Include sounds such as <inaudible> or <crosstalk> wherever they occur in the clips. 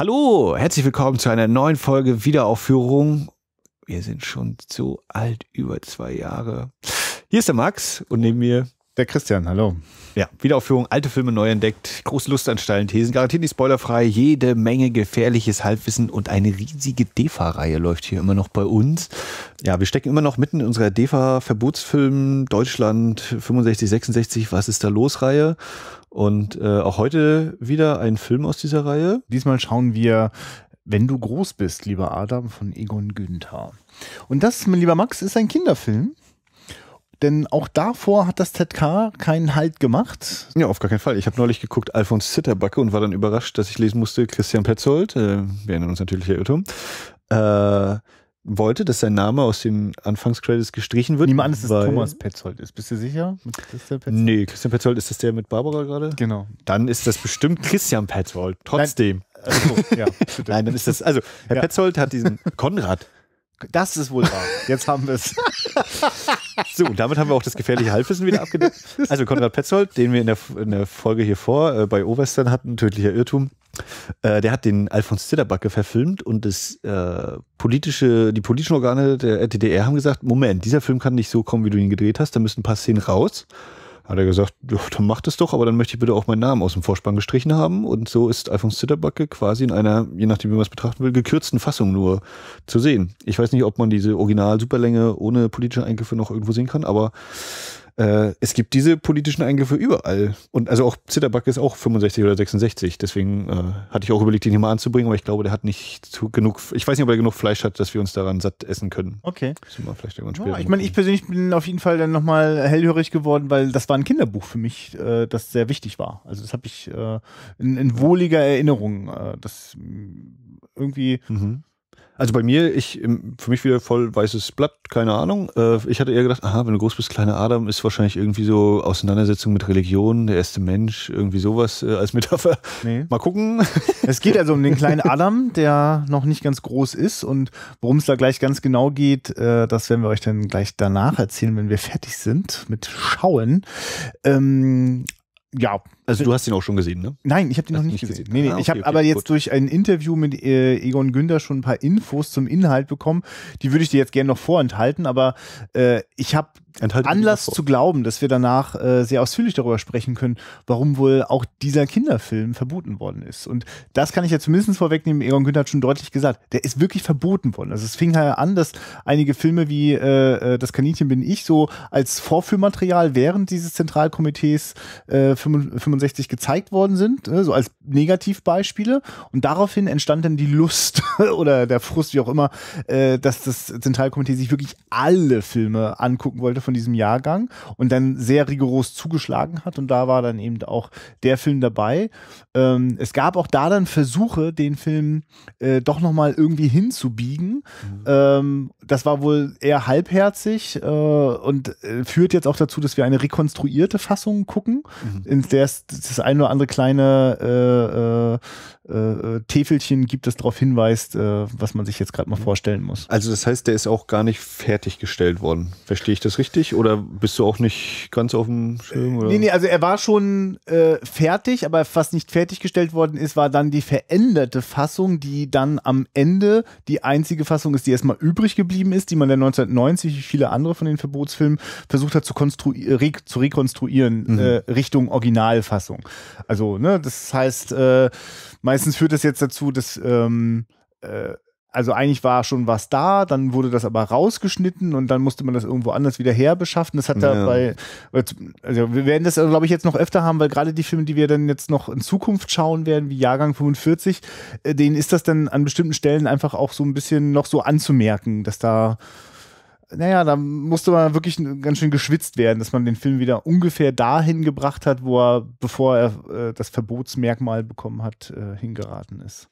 Hallo, herzlich willkommen zu einer neuen Folge Wiederaufführung. Wir sind schon so alt, über zwei Jahre. Hier ist der Max und neben mir der Christian, hallo. Ja, Wiederaufführung, alte Filme neu entdeckt, große Lust an steilen Thesen, garantiert nicht spoilerfrei, jede Menge gefährliches Halbwissen und eine riesige DEFA-Reihe läuft hier immer noch bei uns. Ja, wir stecken immer noch mitten in unserer DEFA-Verbotsfilm Deutschland 65, 66, was ist da los Reihe. Und äh, auch heute wieder ein Film aus dieser Reihe. Diesmal schauen wir wenn du groß bist, lieber Adam von Egon Günther. Und das, mein lieber Max, ist ein Kinderfilm. Denn auch davor hat das ZK keinen Halt gemacht. Ja, auf gar keinen Fall. Ich habe neulich geguckt, Alfons Zitterbacke, und war dann überrascht, dass ich lesen musste, Christian Petzold, äh, wir erinnern uns natürlich, Herr Irrtum, äh, wollte, dass sein Name aus den Anfangscredits gestrichen wird. Niemand ist weil, Thomas Petzold ist. Bist du sicher? Mit Christian Petzold? Nee, Christian Petzold ist das der mit Barbara gerade? Genau. Dann ist das bestimmt Christian Petzold. Trotzdem. Nein, also, ja, <laughs> Nein dann ist das. Also, Herr ja. Petzold hat diesen <laughs> Konrad das ist wohl wahr. Jetzt haben wir es. <laughs> so, und damit haben wir auch das gefährliche Halbwissen wieder abgedeckt. Also Konrad Petzold, den wir in der, in der Folge hier vor äh, bei Overstern hatten, tödlicher Irrtum, äh, der hat den Alfons Zitterbacke verfilmt und das, äh, politische, die politischen Organe der äh, DDR haben gesagt, Moment, dieser Film kann nicht so kommen, wie du ihn gedreht hast, da müssen ein paar Szenen raus hat er gesagt, <laughs> ja, dann macht es doch, aber dann möchte ich bitte auch meinen Namen aus dem Vorspann gestrichen haben. Und so ist Alfons Zitterbacke quasi in einer, je nachdem wie man es betrachten will, gekürzten Fassung nur zu sehen. Ich weiß nicht, ob man diese Original-Superlänge ohne politische Eingriffe noch irgendwo sehen kann, aber äh, es gibt diese politischen Eingriffe überall. Und also auch Zitterback ist auch 65 oder 66. Deswegen äh, hatte ich auch überlegt, ihn hier mal anzubringen, aber ich glaube, der hat nicht zu, genug, ich weiß nicht, ob er genug Fleisch hat, dass wir uns daran satt essen können. Okay. Ja, ich meine, ich persönlich bin auf jeden Fall dann nochmal hellhörig geworden, weil das war ein Kinderbuch für mich, äh, das sehr wichtig war. Also das habe ich äh, in, in, wohliger Erinnerung. Äh, das mm, irgendwie. Mhm also bei mir, ich, ähm, für mich wieder voll weißes Blatt, keine Ahnung. Äh, ich hatte eher gedacht, aha, wenn du groß bist, kleiner Adam, ist wahrscheinlich irgendwie so Auseinandersetzung mit Religion, der erste Mensch, irgendwie sowas äh, als Metapher. Nee. Mal gucken. Es geht also um den kleinen Adam, der noch nicht ganz groß ist und worum es da gleich ganz genau geht, äh, das werden wir euch dann gleich danach erzählen, wenn wir fertig sind mit Schauen. Ähm, ja, also äh, du hast ihn auch schon gesehen, ne? Nein, ich habe den noch nicht, gesehen. gesehen. Nee, nee. Ah, okay, ich habe aber okay, jetzt gut. durch ein Interview mit äh, Egon Günther schon ein paar Infos zum Inhalt bekommen. Die würde ich dir jetzt gerne noch vorenthalten, aber äh, ich habe Anlass zu glauben, dass wir danach äh, sehr ausführlich darüber sprechen können, warum wohl auch dieser Kinderfilm verboten worden ist. Und das kann ich ja zumindest vorwegnehmen. Egon Günther hat schon deutlich gesagt, der ist wirklich verboten worden. Also es fing ja halt an, dass einige Filme wie äh, äh, Das Kaninchen bin ich so als Vorführmaterial während dieses Zentralkomitees äh, 95 365 gezeigt worden sind, äh, so als Negativbeispiele. Und daraufhin entstand dann die Lust <laughs> oder der Frust, wie auch immer, äh, dass das Zentralkomitee sich wirklich alle Filme angucken wollte von diesem Jahrgang und dann sehr rigoros zugeschlagen hat. Und da war dann eben auch der Film dabei. Ähm, es gab auch da dann Versuche, den Film äh, doch nochmal irgendwie hinzubiegen. Mhm. Ähm, das war wohl eher halbherzig äh, und äh, führt jetzt auch dazu, dass wir eine rekonstruierte Fassung gucken, mhm. in der es das ein oder andere kleine äh, äh, äh Täfelchen gibt, das darauf hinweist, äh, was man sich jetzt gerade mal mhm. vorstellen muss. Also das heißt, der ist auch gar nicht fertiggestellt worden. Verstehe ich das richtig? Oder bist du auch nicht ganz auf dem Schirm? Oder? Nee, nee, also er war schon äh, fertig, aber was nicht fertiggestellt worden ist, war dann die veränderte Fassung, die dann am Ende die einzige Fassung ist, die erstmal übrig geblieben geblieben ist, die man dann 1990, wie viele andere von den Verbotsfilmen, versucht hat zu, äh, re zu rekonstruieren mhm. äh, Richtung Originalfassung. Also, ne, das heißt, äh, meistens führt das jetzt dazu, dass ähm, äh, also eigentlich war schon was da, dann wurde das aber rausgeschnitten und dann musste man das irgendwo anders wieder herbeschaffen. Das hat ja. bei, also wir werden das, glaube ich, jetzt noch öfter haben, weil gerade die Filme, die wir dann jetzt noch in Zukunft schauen werden, wie Jahrgang 45, äh, denen ist das dann an bestimmten Stellen einfach auch so ein bisschen noch so anzumerken, dass da naja, da musste man wirklich ganz schön geschwitzt werden, dass man den Film wieder ungefähr dahin gebracht hat, wo er, bevor er äh, das Verbotsmerkmal bekommen hat, äh, hingeraten ist.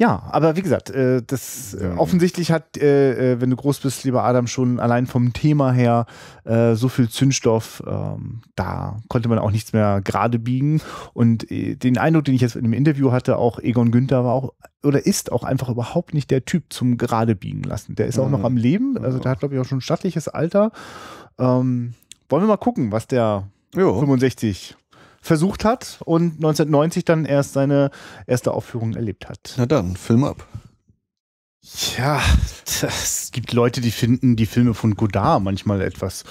Ja, aber wie gesagt, äh, das äh, ähm. offensichtlich hat, äh, äh, wenn du groß bist, lieber Adam, schon allein vom Thema her äh, so viel Zündstoff, ähm, da konnte man auch nichts mehr gerade biegen. Und äh, den Eindruck, den ich jetzt in dem Interview hatte, auch Egon Günther war auch oder ist auch einfach überhaupt nicht der Typ zum gerade biegen lassen. Der ist auch noch mhm. am Leben, also der hat, glaube ich, auch schon ein stattliches Alter. Ähm, wollen wir mal gucken, was der jo. 65 versucht hat und 1990 dann erst seine erste Aufführung erlebt hat. Na dann, Film ab. Ja, es gibt Leute, die finden die Filme von Godard manchmal etwas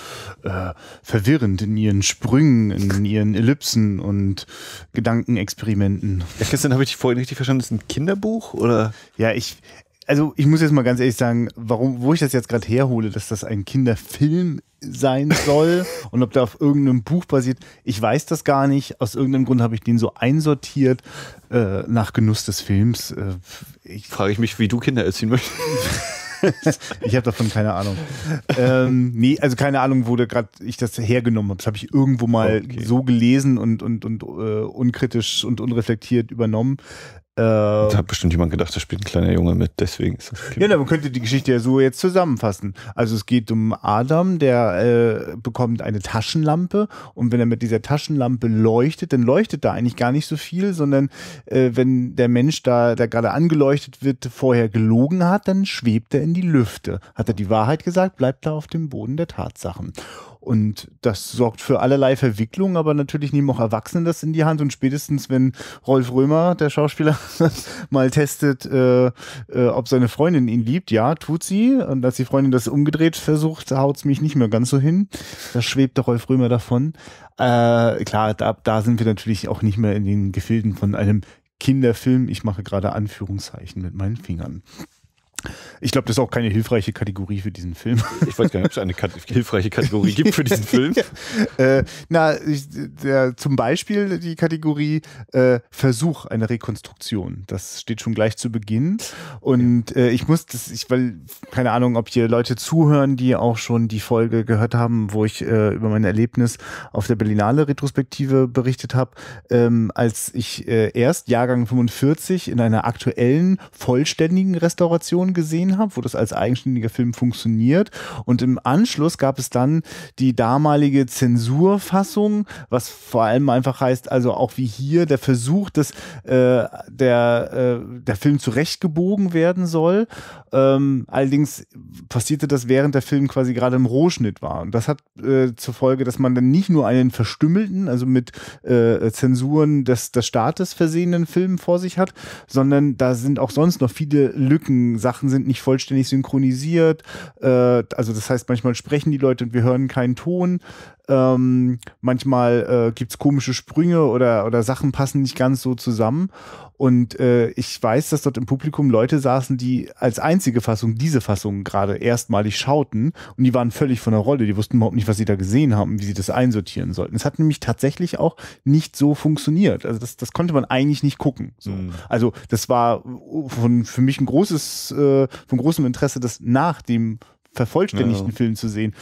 äh, verwirrend in ihren Sprüngen, in ihren Ellipsen und Gedankenexperimenten. Ja, Christian, habe ich dich vorhin richtig verstanden? Das ist ein Kinderbuch oder? Ja, ich, also ich muss jetzt mal ganz ehrlich sagen, warum, wo ich das jetzt gerade herhole, dass das ein Kinderfilm sein soll <laughs> und ob der auf irgendeinem Buch basiert, ich weiß das gar nicht. Aus irgendeinem Grund habe ich den so einsortiert äh, nach Genuss des Films. Äh, ich frage ich mich, wie du Kinder erziehen möchtest. <laughs> ich habe davon keine Ahnung. ähm, nee, also keine Ahnung, wo gerade ich das hergenommen habe. Das habe ich irgendwo mal okay. so gelesen und, und, und äh, unkritisch und unreflektiert übernommen. Ähm, da hat bestimmt jemand gedacht, da spielt ein kleiner Junge mit, deswegen ist das. Kind. Ja, man könnte die Geschichte ja so jetzt zusammenfassen. Also es geht um Adam, der äh, bekommt eine Taschenlampe und wenn er mit dieser Taschenlampe leuchtet, dann leuchtet da eigentlich gar nicht so viel, sondern äh, wenn der Mensch da, der gerade angeleuchtet wird, vorher gelogen hat, dann schwebt er in die Lüfte. Hat er die Wahrheit gesagt, bleibt er auf dem Boden der Tatsachen. Und das sorgt für allerlei Verwicklungen, aber natürlich nehmen auch Erwachsene das in die Hand. Und spätestens, wenn Rolf Römer, der Schauspieler, <laughs> mal testet, äh, äh, ob seine Freundin ihn liebt, ja, tut sie. Und als die Freundin das umgedreht versucht, haut's mich nicht mehr ganz so hin. Da schwebt der Rolf Römer davon. Äh, klar, da, da sind wir natürlich auch nicht mehr in den Gefilden von einem Kinderfilm. Ich mache gerade Anführungszeichen mit meinen Fingern. Ich glaube, das ist auch keine hilfreiche Kategorie für diesen Film. Ich weiß gar nicht, ob es eine Kat hilfreiche Kategorie gibt für diesen Film. <laughs> äh, na, ich, der, zum Beispiel die Kategorie äh, Versuch einer Rekonstruktion. Das steht schon gleich zu Beginn. Und äh, ich muss das, ich, weil, keine Ahnung, ob hier Leute zuhören, die auch schon die Folge gehört haben, wo ich äh, über mein Erlebnis auf der Berlinale Retrospektive berichtet habe, ähm, als ich äh, erst Jahrgang 45 in einer aktuellen, vollständigen Restauration Version gesehen habe, wo das als eigenständiger Film funktioniert. Und im Anschluss gab es dann die damalige Zensurfassung, was vor allem einfach heißt, also auch wie hier der Versuch, dass äh, der, äh, der Film zurechtgebogen werden soll. Ähm, allerdings passierte das, während der Film quasi gerade im Rohschnitt war. Und das hat äh, zur Folge, dass man dann nicht nur einen verstümmelten, also mit äh, Zensuren des, des Staates versehenen Film vor sich hat, sondern da sind auch sonst noch viele Lücken, Sachen, Sachen sind nicht vollständig synchronisiert. Äh, also das heißt, manchmal sprechen die Leute und wir hören keinen Ton. Ähm, manchmal äh, gibt es komische Sprünge oder, oder Sachen passen nicht ganz so zusammen. Und äh, ich weiß, dass dort im Publikum Leute saßen, die als einzige Fassung diese Fassung gerade erstmalig schauten und die waren völlig von der Rolle. Die wussten überhaupt nicht, was sie da gesehen haben, wie sie das einsortieren sollten. Es hat nämlich tatsächlich auch nicht so funktioniert. Also das, das konnte man eigentlich nicht gucken. So. Mhm. Also das war von, für mich ein großes, äh, von großem Interesse, das nach dem vervollständigten ja. Film zu sehen.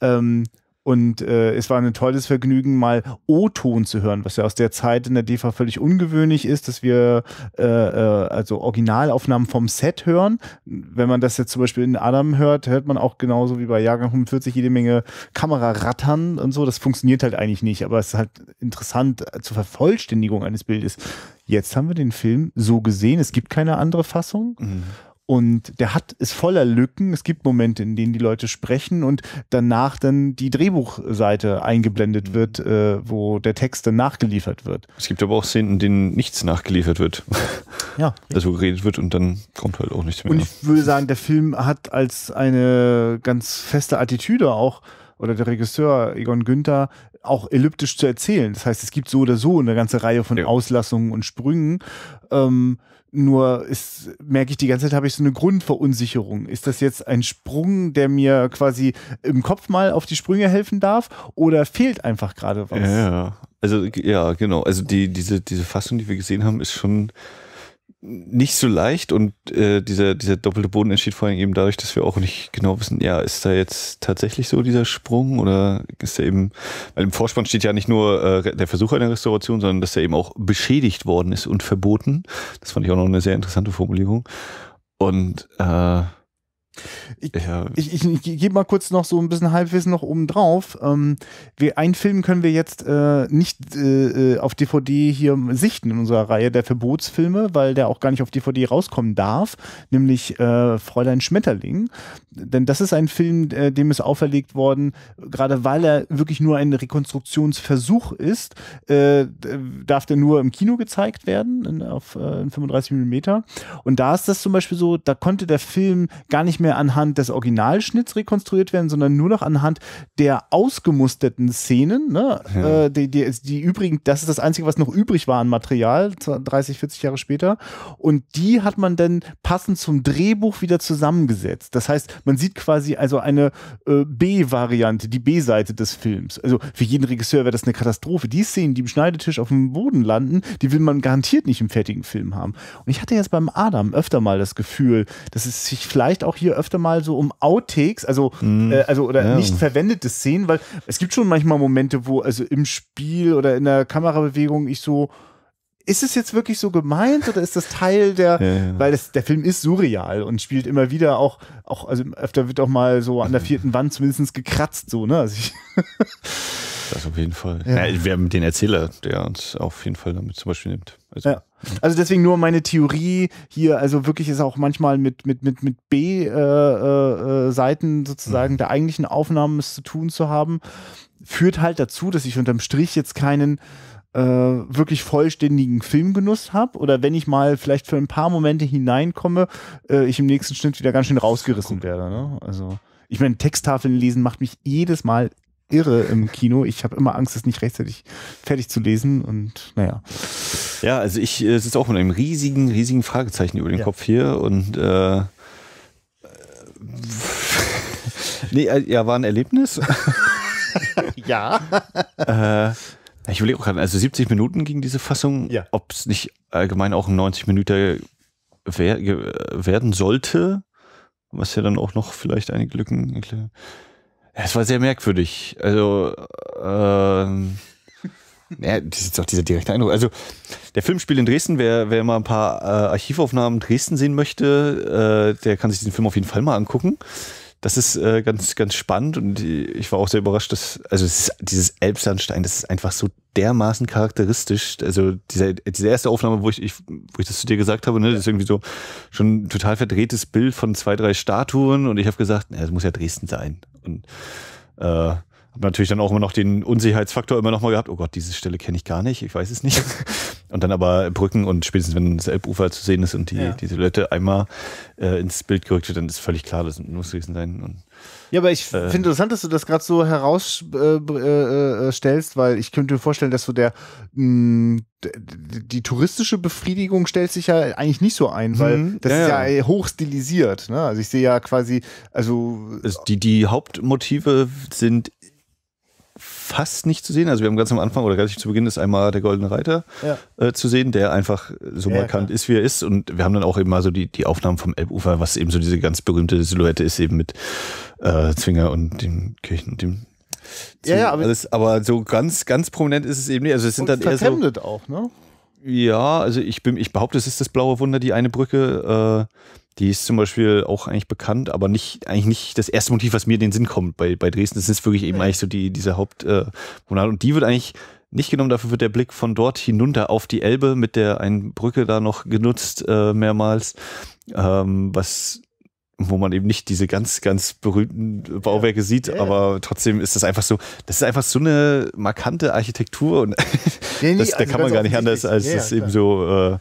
Ähm, und äh, es war ein tolles Vergnügen, mal O-Ton zu hören, was ja aus der Zeit in der DEFA völlig ungewöhnlich ist, dass wir äh, äh, also Originalaufnahmen vom Set hören. Wenn man das jetzt zum Beispiel in Adam hört, hört man auch genauso wie bei Jahrgang 45 jede Menge Kamerarattern und so. Das funktioniert halt eigentlich nicht, aber es ist halt interessant äh, zur Vervollständigung eines Bildes. Jetzt haben wir den Film so gesehen, es gibt keine andere Fassung. Mhm. Und der hat, ist voller Lücken. Es gibt Momente, in denen die Leute sprechen und danach dann die Drehbuchseite eingeblendet wird, äh, wo der Text dann nachgeliefert wird. Es gibt aber auch Szenen, in denen nichts nachgeliefert wird. <laughs> Ja. also geredet wird und dann kommt halt auch nichts mehr. Und ich würde sagen, der Film hat als eine ganz feste Attitüde auch oder der Regisseur Egon Günther auch elliptisch zu erzählen. Das heißt, es gibt so oder so eine ganze Reihe von ja. Auslassungen und Sprüngen. Ähm, nur ist, merke ich die ganze Zeit, habe ich so eine Grundverunsicherung. Ist das jetzt ein Sprung, der mir quasi im Kopf mal auf die Sprünge helfen darf? Oder fehlt einfach gerade was? Ja, also ja, genau. Also die, diese, diese Fassung, die wir gesehen haben, ist schon nicht so leicht und äh, dieser, dieser doppelte Boden entsteht vor allem eben dadurch, dass wir auch nicht genau wissen, ja, ist da jetzt tatsächlich so dieser Sprung oder ist er eben, weil im Vorspann steht ja nicht nur äh, der Versuch einer Restauration, sondern dass er eben auch beschädigt worden ist und verboten. Das fand ich auch noch eine sehr interessante Formulierung. Und äh, ich, ja. ich, ich, ich gebe mal kurz noch so ein bisschen Halbwissen noch oben drauf. Ähm, wir, einen Film können wir jetzt äh, nicht äh, äh auf DVD hier sichten in unserer Reihe der Verbotsfilme, weil der auch gar nicht auf DVD rauskommen darf, nämlich äh, Fräulein Schmetterling. Denn das ist ein Film, äh, dem ist auferlegt worden, gerade weil er wirklich nur ein Rekonstruktionsversuch ist, äh, darf der nur im Kino gezeigt werden, in, auf in 35 mm. Und da ist das zum Beispiel so, da konnte der Film gar nicht mehr mehr anhand des Originalschnitts rekonstruiert werden, sondern nur noch anhand der ausgemusterten Szenen. Ne? Ja. Äh, die, die, die übrigen, das ist das Einzige, was noch übrig war an Material, 30, 40 Jahre später. Und die hat man dann passend zum Drehbuch wieder zusammengesetzt. Das heißt, man sieht quasi also eine äh, B-Variante, die B-Seite des Films. Also für jeden Regisseur wäre das eine Katastrophe. Die Szenen, die im Schneidetisch auf dem Boden landen, die will man garantiert nicht im fertigen Film haben. Und ich hatte jetzt beim Adam öfter mal das Gefühl, dass es sich vielleicht auch hier öfter mal so um Outtakes, also, mhm. äh, also oder ja. nicht verwendete Szenen, weil es gibt schon manchmal Momente, wo also im Spiel oder in der Kamerabewegung ich so ist es jetzt wirklich so gemeint oder ist das Teil der, ja, ja. weil das, der Film ist surreal und spielt immer wieder auch, auch, also öfter wird auch mal so an der mhm. vierten Wand zumindest gekratzt, so, ne? Also ich, das auf jeden Fall. Ja. wir haben den Erzähler, der uns auf jeden Fall damit zum Beispiel nimmt. Also, ja. Also deswegen nur meine Theorie hier, also wirklich ist auch manchmal mit, mit, mit, mit B-Seiten äh, äh, äh sozusagen mhm. der eigentlichen Aufnahmen es zu tun zu haben, führt halt dazu, dass ich unterm Strich jetzt keinen äh, wirklich vollständigen Filmgenuss habe oder wenn ich mal vielleicht für ein paar Momente hineinkomme, äh, ich im nächsten Schnitt wieder ganz schön rausgerissen werde. Ne? Also ich meine, Texttafeln lesen macht mich jedes Mal irre im Kino. Ich habe immer Angst, es nicht rechtzeitig fertig zu lesen und naja. Ja, also ich äh, sitze auch mit einem riesigen, riesigen Fragezeichen über den ja. Kopf hier und äh, <laughs> nee, äh, ja, war ein Erlebnis. <laughs> ja. <laughs> äh, ich überlege auch gerade, also 70 Minuten ging diese Fassung, ja. ob es nicht allgemein auch ein 90 Minuten wer äh, werden sollte, was ja dann auch noch vielleicht einige Lücken erklärt. Es war sehr merkwürdig. Also, ähm, ja, das ist doch dieser direkte Eindruck. Also, der Film spielt in Dresden. Wer, wer mal ein paar äh, Archivaufnahmen Dresden sehen möchte, äh, der kann sich diesen Film auf jeden Fall mal angucken das ist äh, ganz, ganz spannend und ich war auch sehr überrascht, dass, also ist, dieses Elbsandstein, das ist einfach so dermaßen charakteristisch. Also diese, diese erste Aufnahme, wo ich, ich, wo ich das zu dir gesagt habe, ne, das ist irgendwie so schon ein total verdrehtes Bild von zwei, drei Statuen und ich habe gesagt, na, das muss ja Dresden sein. Und äh, habe natürlich dann auch immer noch den Unsicherheitsfaktor immer noch mal gehabt. Oh Gott, diese Stelle kenne ich gar nicht, ich weiß es nicht. <laughs> Und dann aber Brücken und spätestens wenn das Elbufer zu sehen ist und die, ja. die Silhouette einmal äh, ins Bild gerückt wird, dann ist völlig klar, das muss gewesen sein. Und ja, aber ich äh, finde interessant, dass du das gerade so herausstellst, äh, äh, äh, weil ich könnte mir vorstellen, dass so der mh, mm, die touristische Befriedigung stellt sich ja eigentlich nicht so ein, weil hm, das ja, ist ja, ja eh hoch stilisiert. Ne? Also ich sehe ja quasi, also die die Hauptmotive sind fast nicht zu sehen. Also wir haben ganz am Anfang oder gleich zu Beginn ist einmal der Goldene Reiter ja. äh, zu sehen, der einfach so ja, markant klar. ist, wie er ist. Und wir haben dann auch eben mal so die, die Aufnahmen vom Elbufer, was eben so diese ganz berühmte Silhouette ist, eben mit äh, Zwinger und dem Kirchen und dem Zwinger, ja, ja, aber, alles. aber so ganz, ganz prominent ist es eben nicht. Also es sind dann eher so. auch, ne? Ja, also ich bin, ich behaupte, es ist das blaue Wunder, die eine Brücke. Äh, die ist zum Beispiel auch eigentlich bekannt, aber nicht, eigentlich nicht das erste Motiv, was mir in den Sinn kommt bei, bei Dresden. Das ist wirklich eben eigentlich so die, diese Hauptmonade. Äh, und die wird eigentlich nicht genommen, dafür wird der Blick von dort hinunter auf die Elbe mit der einen Brücke da noch genutzt, äh, mehrmals. Ähm, was wo man eben nicht diese ganz, ganz berühmten Bauwerke ja. sieht, ja. aber trotzdem ist das einfach so, das ist einfach so eine markante Architektur und <laughs> nee, nee, das, also da kann man gar nicht anders, als ja, das klar. eben so,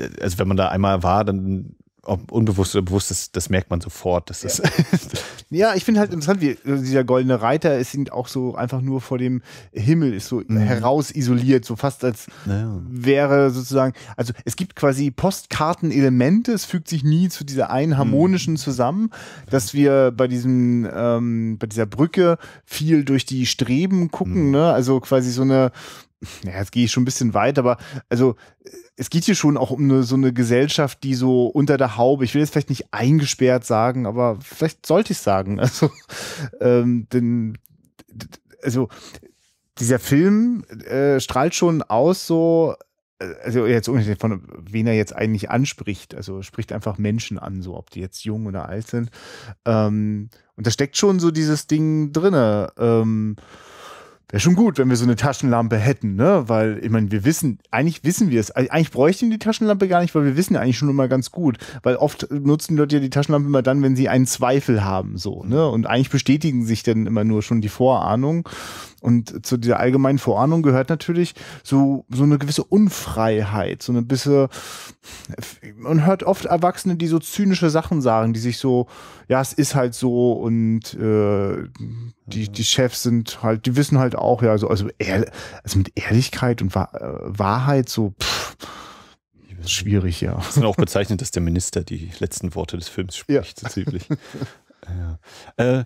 äh, also wenn man da einmal war, dann unbewusst oder bewusst, das, das merkt man sofort. Dass das ja. <laughs> ja, ich finde halt interessant, wie äh, dieser goldene Reiter ist auch so einfach nur vor dem Himmel, ist so mhm. heraus isoliert, so fast als ja. wäre sozusagen, also es gibt quasi Postkartenelemente, es fügt sich nie zu dieser einen harmonischen mhm. zusammen, dass wir bei diesem, ähm, bei dieser Brücke viel durch die Streben gucken, mhm. ne? also quasi so eine, naja, jetzt gehe ich schon ein bisschen weit, aber also es geht hier schon auch um eine, so eine Gesellschaft, die so unter der Haube, ich will jetzt vielleicht nicht eingesperrt sagen, aber vielleicht sollte ich sagen. <laughs> Also, ähm, denn, also dieser Film äh, strahlt schon aus, so, äh, also jetzt unabhängig von wen er jetzt eigentlich anspricht, also spricht einfach Menschen an, so ob die jetzt jung oder alt sind. Ähm, und da steckt schon so dieses Ding drinne. Ähm, Wäre schon gut, wenn wir so eine Taschenlampe hätten, ne? Weil, ich meine, wir wissen, eigentlich wissen wir es. Eigentlich bräuchten die Taschenlampe gar nicht, weil wir wissen ja eigentlich schon immer ganz gut. Weil oft nutzen die Leute ja die Taschenlampe immer dann, wenn sie einen Zweifel haben, so, ne? Und eigentlich bestätigen sich dann immer nur schon die Vorahnung. Und zu dieser allgemeinen Verordnung gehört natürlich so, so eine gewisse Unfreiheit, so eine bisschen, man hört oft Erwachsene, die so zynische Sachen sagen, die sich so, ja, es ist halt so und äh, die, die Chefs sind halt, die wissen halt auch, ja, so, also, ehr, also mit Ehrlichkeit und Wahrheit so, pff, schwierig, ja. Es ist auch bezeichnet, dass der Minister die letzten Worte des Films spricht, ja. so ziemlich. <laughs> Ja. Äh,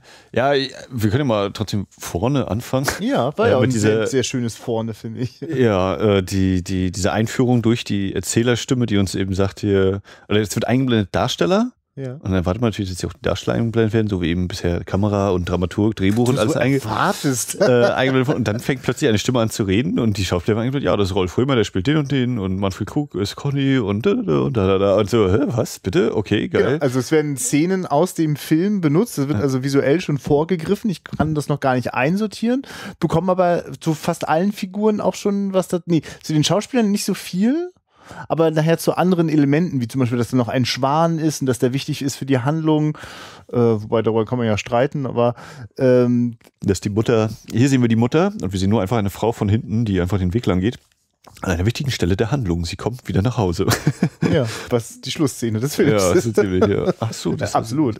ja, wir können ja mal trotzdem vorne anfangen. Ja, war ja äh, ein diese, sehr, sehr, schönes Vorne, finde ich. Ja, äh, die, die, diese Einführung durch die Erzählerstimme, die uns eben sagt hier, oder jetzt wird eingeblendet Darsteller ja. Und dann wartet man natürlich, dass die auch die Darsteller eingeblendet werden, so wie eben bisher Kamera und Dramaturg, Drehbuch du und alles so eingeblendet. <laughs> Äh, eingeblendet und dann fängt plötzlich eine Stimme an zu reden und die Schauspieler eingeblendet, ja, das ist Rolf Römer, der spielt den und den und Manfred Krug ist Conny und da, da, da, da, und so, hä, was, bitte, okay, geil. Ja, genau, Also es werden Szenen aus dem Film benutzt, es wird ja. also visuell schon vorgegriffen, ich kann das noch gar nicht einsortieren, bekommen aber zu fast allen Figuren auch schon was, das, nee, zu den Schauspielern nicht so viel, aber nachher zu anderen Elementen, wie zum Beispiel, dass da noch ein Schwan ist und dass der wichtig ist für die Handlung, äh, wobei darüber kann man ja streiten, aber ähm, dass die Mutter, hier sehen wir die Mutter und wir sehen nur einfach eine Frau von hinten, die einfach den Weg lang geht. An einer wichtigen Stelle der Handlung. Sie kommt wieder nach Hause. <laughs> ja, was die Schlussszene des Films ja, das ist. Ja. Ach so, <laughs> das ja, absolut.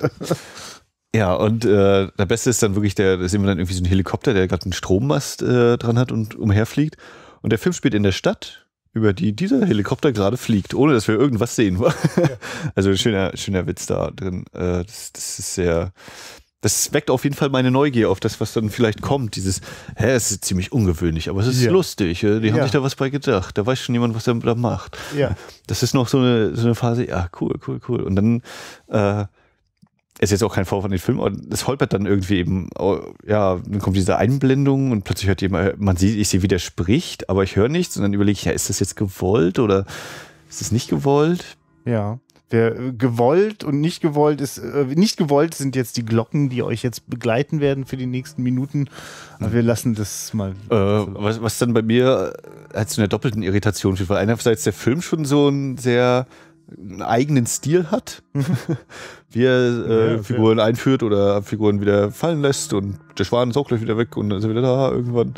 Ja, und äh, der Beste ist dann wirklich der, da sehen wir dann irgendwie so einen Helikopter, der gerade einen Strommast äh, dran hat und umherfliegt. Und der Film spielt in der Stadt, über die dieser Helikopter gerade fliegt, ohne dass wir irgendwas sehen. Ja. <laughs> Also schöner, schöner Witz da drin. Äh, das, das, ist sehr. Das weckt auf jeden Fall meine Neugier auf das, was dann vielleicht kommt. Dieses, hä, es ist ziemlich ungewöhnlich, aber es ist ja. lustig. Äh, die haben ja. sich da was bei gedacht. Da weiß schon jemand, was er da macht. Ja. Das ist noch so eine, so eine Phase, ja, cool, cool, cool. Und dann äh, ist jetzt auch kein Vorwand in den Film, aber es holpert dann irgendwie eben, oh, ja, dann kommt diese Einblendung und plötzlich hört jemand, man sieht, ich sehe, wie der spricht, aber ich höre nichts und dann überlege ich, ja, ist das jetzt gewollt oder ist das nicht gewollt? Ja. Der, äh, gewollt und nicht gewollt ist, äh, nicht gewollt sind jetzt die Glocken, die euch jetzt begleiten werden für die nächsten Minuten. Aber wir lassen das mal. Äh, was, was dann bei mir äh, als halt zu einer doppelten Irritation führt, weil einerseits der Film schon so ein sehr einen eigenen Stil hat, <laughs> wie er äh, ja, Figuren einführt oder Figuren wieder fallen lässt und der Schwan ist auch gleich wieder weg und dann ist er wieder da irgendwann.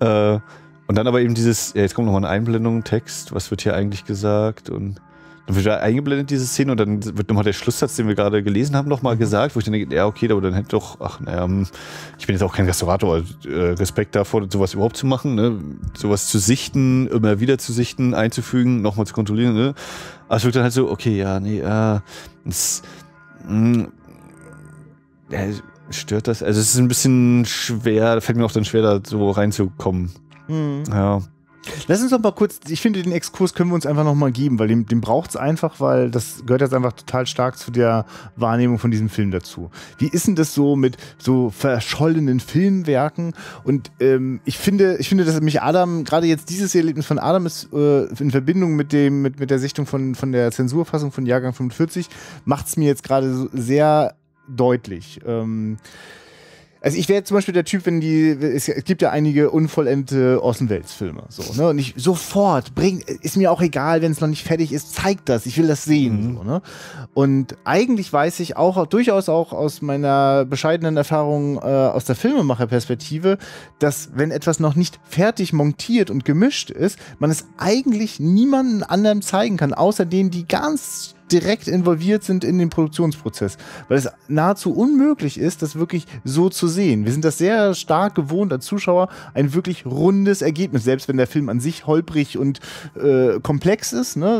Äh, und dann aber eben dieses, ja, jetzt kommt nochmal eine Einblendung, Text, was wird hier eigentlich gesagt und dann wird da eingeblendet, diese Szene, und dann wird nochmal der Schlusssatz, den wir gerade gelesen haben, nochmal gesagt, wo ich dann denke, ja, okay, aber dann hätte doch, ach, naja, hm, ich bin jetzt auch kein Restaurator, äh, Respekt davor, sowas überhaupt zu machen, ne? sowas zu sichten, immer wieder zu sichten, einzufügen, nochmal zu kontrollieren, ne? Aber es wirkt dann halt so, okay, ja, nee, äh, das, mh, hm, äh, stört das? Also es ist ein bisschen schwer, fällt mir auch dann schwer, da so reinzukommen. Mhm. Ja. Lass uns doch mal kurz, ich finde, den Exkurs können wir uns einfach nochmal geben, weil den, dem braucht es einfach, weil das gehört jetzt einfach total stark zu der Wahrnehmung von diesem Film dazu. Wie ist denn das so mit so verschollenen Filmwerken? Und ähm, ich finde, ich finde, dass mich Adam, gerade jetzt dieses Erlebnis von Adam ist äh, in Verbindung mit dem, mit, mit der Sichtung von, von der Zensurfassung von Jahrgang 45, macht es mir jetzt gerade so sehr deutlich. Ähm, also ich wäre zum Beispiel der Typ, wenn die, es gibt ja einige unvollendete Außenweltsfilme, so, ne? Und ich sofort bring, ist mir auch egal, wenn es noch nicht fertig ist, zeigt das, ich will das sehen, mhm. so, ne? Und eigentlich weiß ich auch, durchaus auch aus meiner bescheidenen Erfahrung äh, aus der Filmemacherperspektive, dass wenn etwas noch nicht fertig montiert und gemischt ist, man es eigentlich niemanden anderem zeigen kann, außer denen, die ganz direkt involviert sind in den Produktionsprozess, weil es nahezu unmöglich ist, das wirklich so zu sehen. Wir sind das sehr stark gewohnt als Zuschauer, ein wirklich rundes Ergebnis, selbst wenn der Film an sich holprig und äh, komplex ist, ne?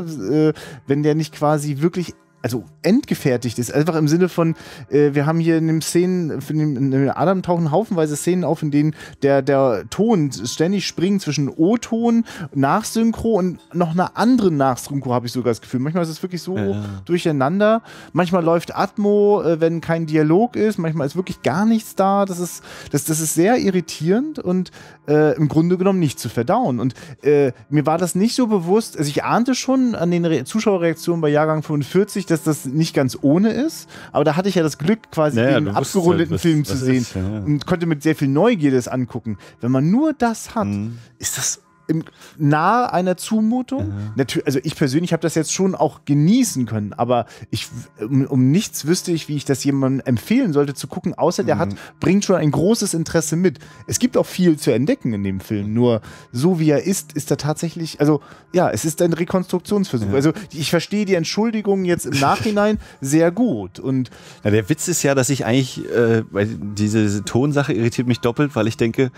Äh, wenn der nicht quasi wirklich also endgefertigt ist. Einfach im Sinne von, äh, wir haben hier in den Szenen, in dem Adam tauchen haufenweise Szenen auf, in denen der, der Ton ständig springt zwischen O-Ton, Nachsynchro und noch einer anderen Nachsynchro, habe ich sogar das Gefühl. Manchmal ist es wirklich so ja. durcheinander. Manchmal läuft Atmo, äh, wenn kein Dialog ist. Manchmal ist wirklich gar nichts da. Das ist, das, das ist sehr irritierend und äh, im Grunde genommen nicht zu verdauen. Und äh, mir war das nicht so bewusst. Also ich ahnte schon an den Re Zuschauerreaktionen bei Jahrgang 45, dass das nicht ganz ohne ist, aber da hatte ich ja das Glück, quasi naja, den abgerundeten ja, was, Film zu sehen ist, ja. und konnte mit sehr viel Neugierde das angucken. Wenn man nur das hat, mhm. ist das im, nahe einer Zumutung. Natürlich, also ich persönlich habe das jetzt schon auch genießen können, aber ich um, ähm, um, nichts wüsste ich, wie ich das jemandem empfehlen sollte zu gucken, außer der hat, mhm. bringt schon ein großes Interesse mit. Es gibt auch viel zu entdecken in dem Film, nur so wie er ist, ist er tatsächlich, also ja, es ist ein Rekonstruktionsversuch. Ja. Also ich verstehe die Entschuldigung jetzt im Nachhinein <laughs> sehr gut. Und ja, der Witz ist ja, dass ich eigentlich, äh, diese Tonsache irritiert mich doppelt, weil ich denke,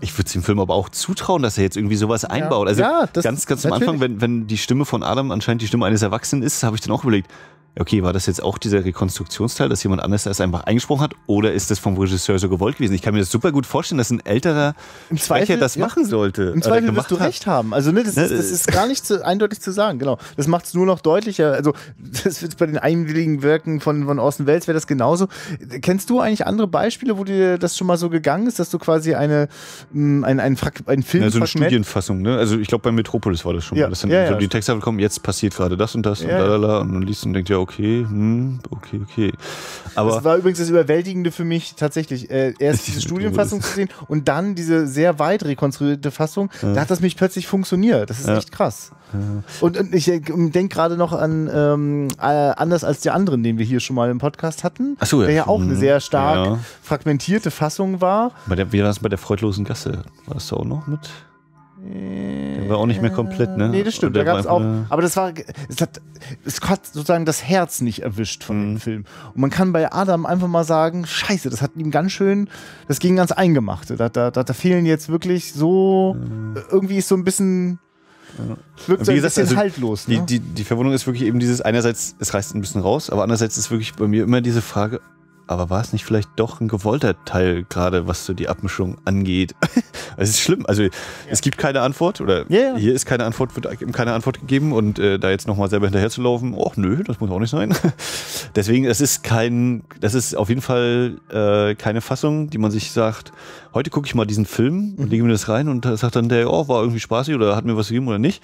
ich würde dem Film aber auch zutrauen, dass er jetzt irgendwie sowas einbaut. Also ja, das, ganz, ganz am Anfang, wenn, wenn die Stimme von Adam anscheinend die Stimme eines Erwachsenen ist, habe ich dann auch überlegt, okay, war das jetzt auch dieser Rekonstruktionsteil, dass jemand anders das einfach eingesprochen hat? Oder ist das vom Regisseur so gewollt gewesen? Ich kann mir das super gut vorstellen, dass ein älterer Im Zweifel, Sprecher das ja, machen sollte. Im Zweifel wirst du recht haben. Also ne, das, ne, ist, das äh, ist gar nicht so eindeutig zu sagen, genau. Das macht es nur noch deutlicher. Also <laughs> das wird bei den einwilligen Wirken von, von Orson Welles wäre das genauso. Kennst du eigentlich andere Beispiele, wo dir das schon mal so gegangen ist, dass du quasi eine, hm, ein, ein, ein, ein Film ja, so eine Studienfassung, ne? Also ich glaube, bei Metropolis war das schon ja, mal. Das sind ja, so die Texte kommen, jetzt passiert gerade das und das und da, da, da. Und dann liest und denkt, ja, okay, hm, okay, okay. Aber das war übrigens das Überwältigende für mich tatsächlich, äh, erst <laughs> diese Studienfassung zu sehen und dann diese sehr weit rekonstruierte Fassung, ja. da hat das mich plötzlich funktioniert. Das ist ja. echt krass. Ja. Und, und, ich äh, denke gerade noch an ähm, äh, anders als die anderen, den wir hier schon mal im Podcast hatten, Ach so, ja. der ja auch mhm. eine sehr hm, stark fragmentierte Fassung war. Bei der, wie war das bei der freudlosen Gasse? War das da auch noch mit? Der war auch nicht mehr komplett, ne? Nee, das stimmt. Da gab's auch, aber das war, es hat, es hat sozusagen das Herz nicht erwischt von mhm. dem Film. Und man kann bei Adam einfach mal sagen, scheiße, das hat ihm ganz schön, das ging ganz eingemacht. Da, da, da, da fehlen jetzt wirklich so, mhm. irgendwie ist so ein bisschen ja. Wirkt so ein gesagt, bisschen also haltlos. Ne? Die, die, die Verwundung ist wirklich eben dieses, einerseits, es reißt ein bisschen raus, aber andererseits ist wirklich bei mir immer diese Frage, aber war es nicht vielleicht doch ein gewollter Teil, gerade was so die Abmischung angeht? <laughs> es ist schlimm. Also ja. es gibt keine Antwort oder ja, ja. hier ist keine Antwort, wird eben keine Antwort gegeben und äh, da jetzt nochmal selber hinterher zu laufen, ach oh, nö, das muss auch nicht sein. <laughs> Deswegen, das ist kein, das ist auf jeden Fall äh, keine Fassung, die man sich sagt, heute gucke ich mal diesen Film und mhm. lege mir das rein und sagt dann der, oh, war irgendwie spaßig oder hat mir was gegeben oder nicht.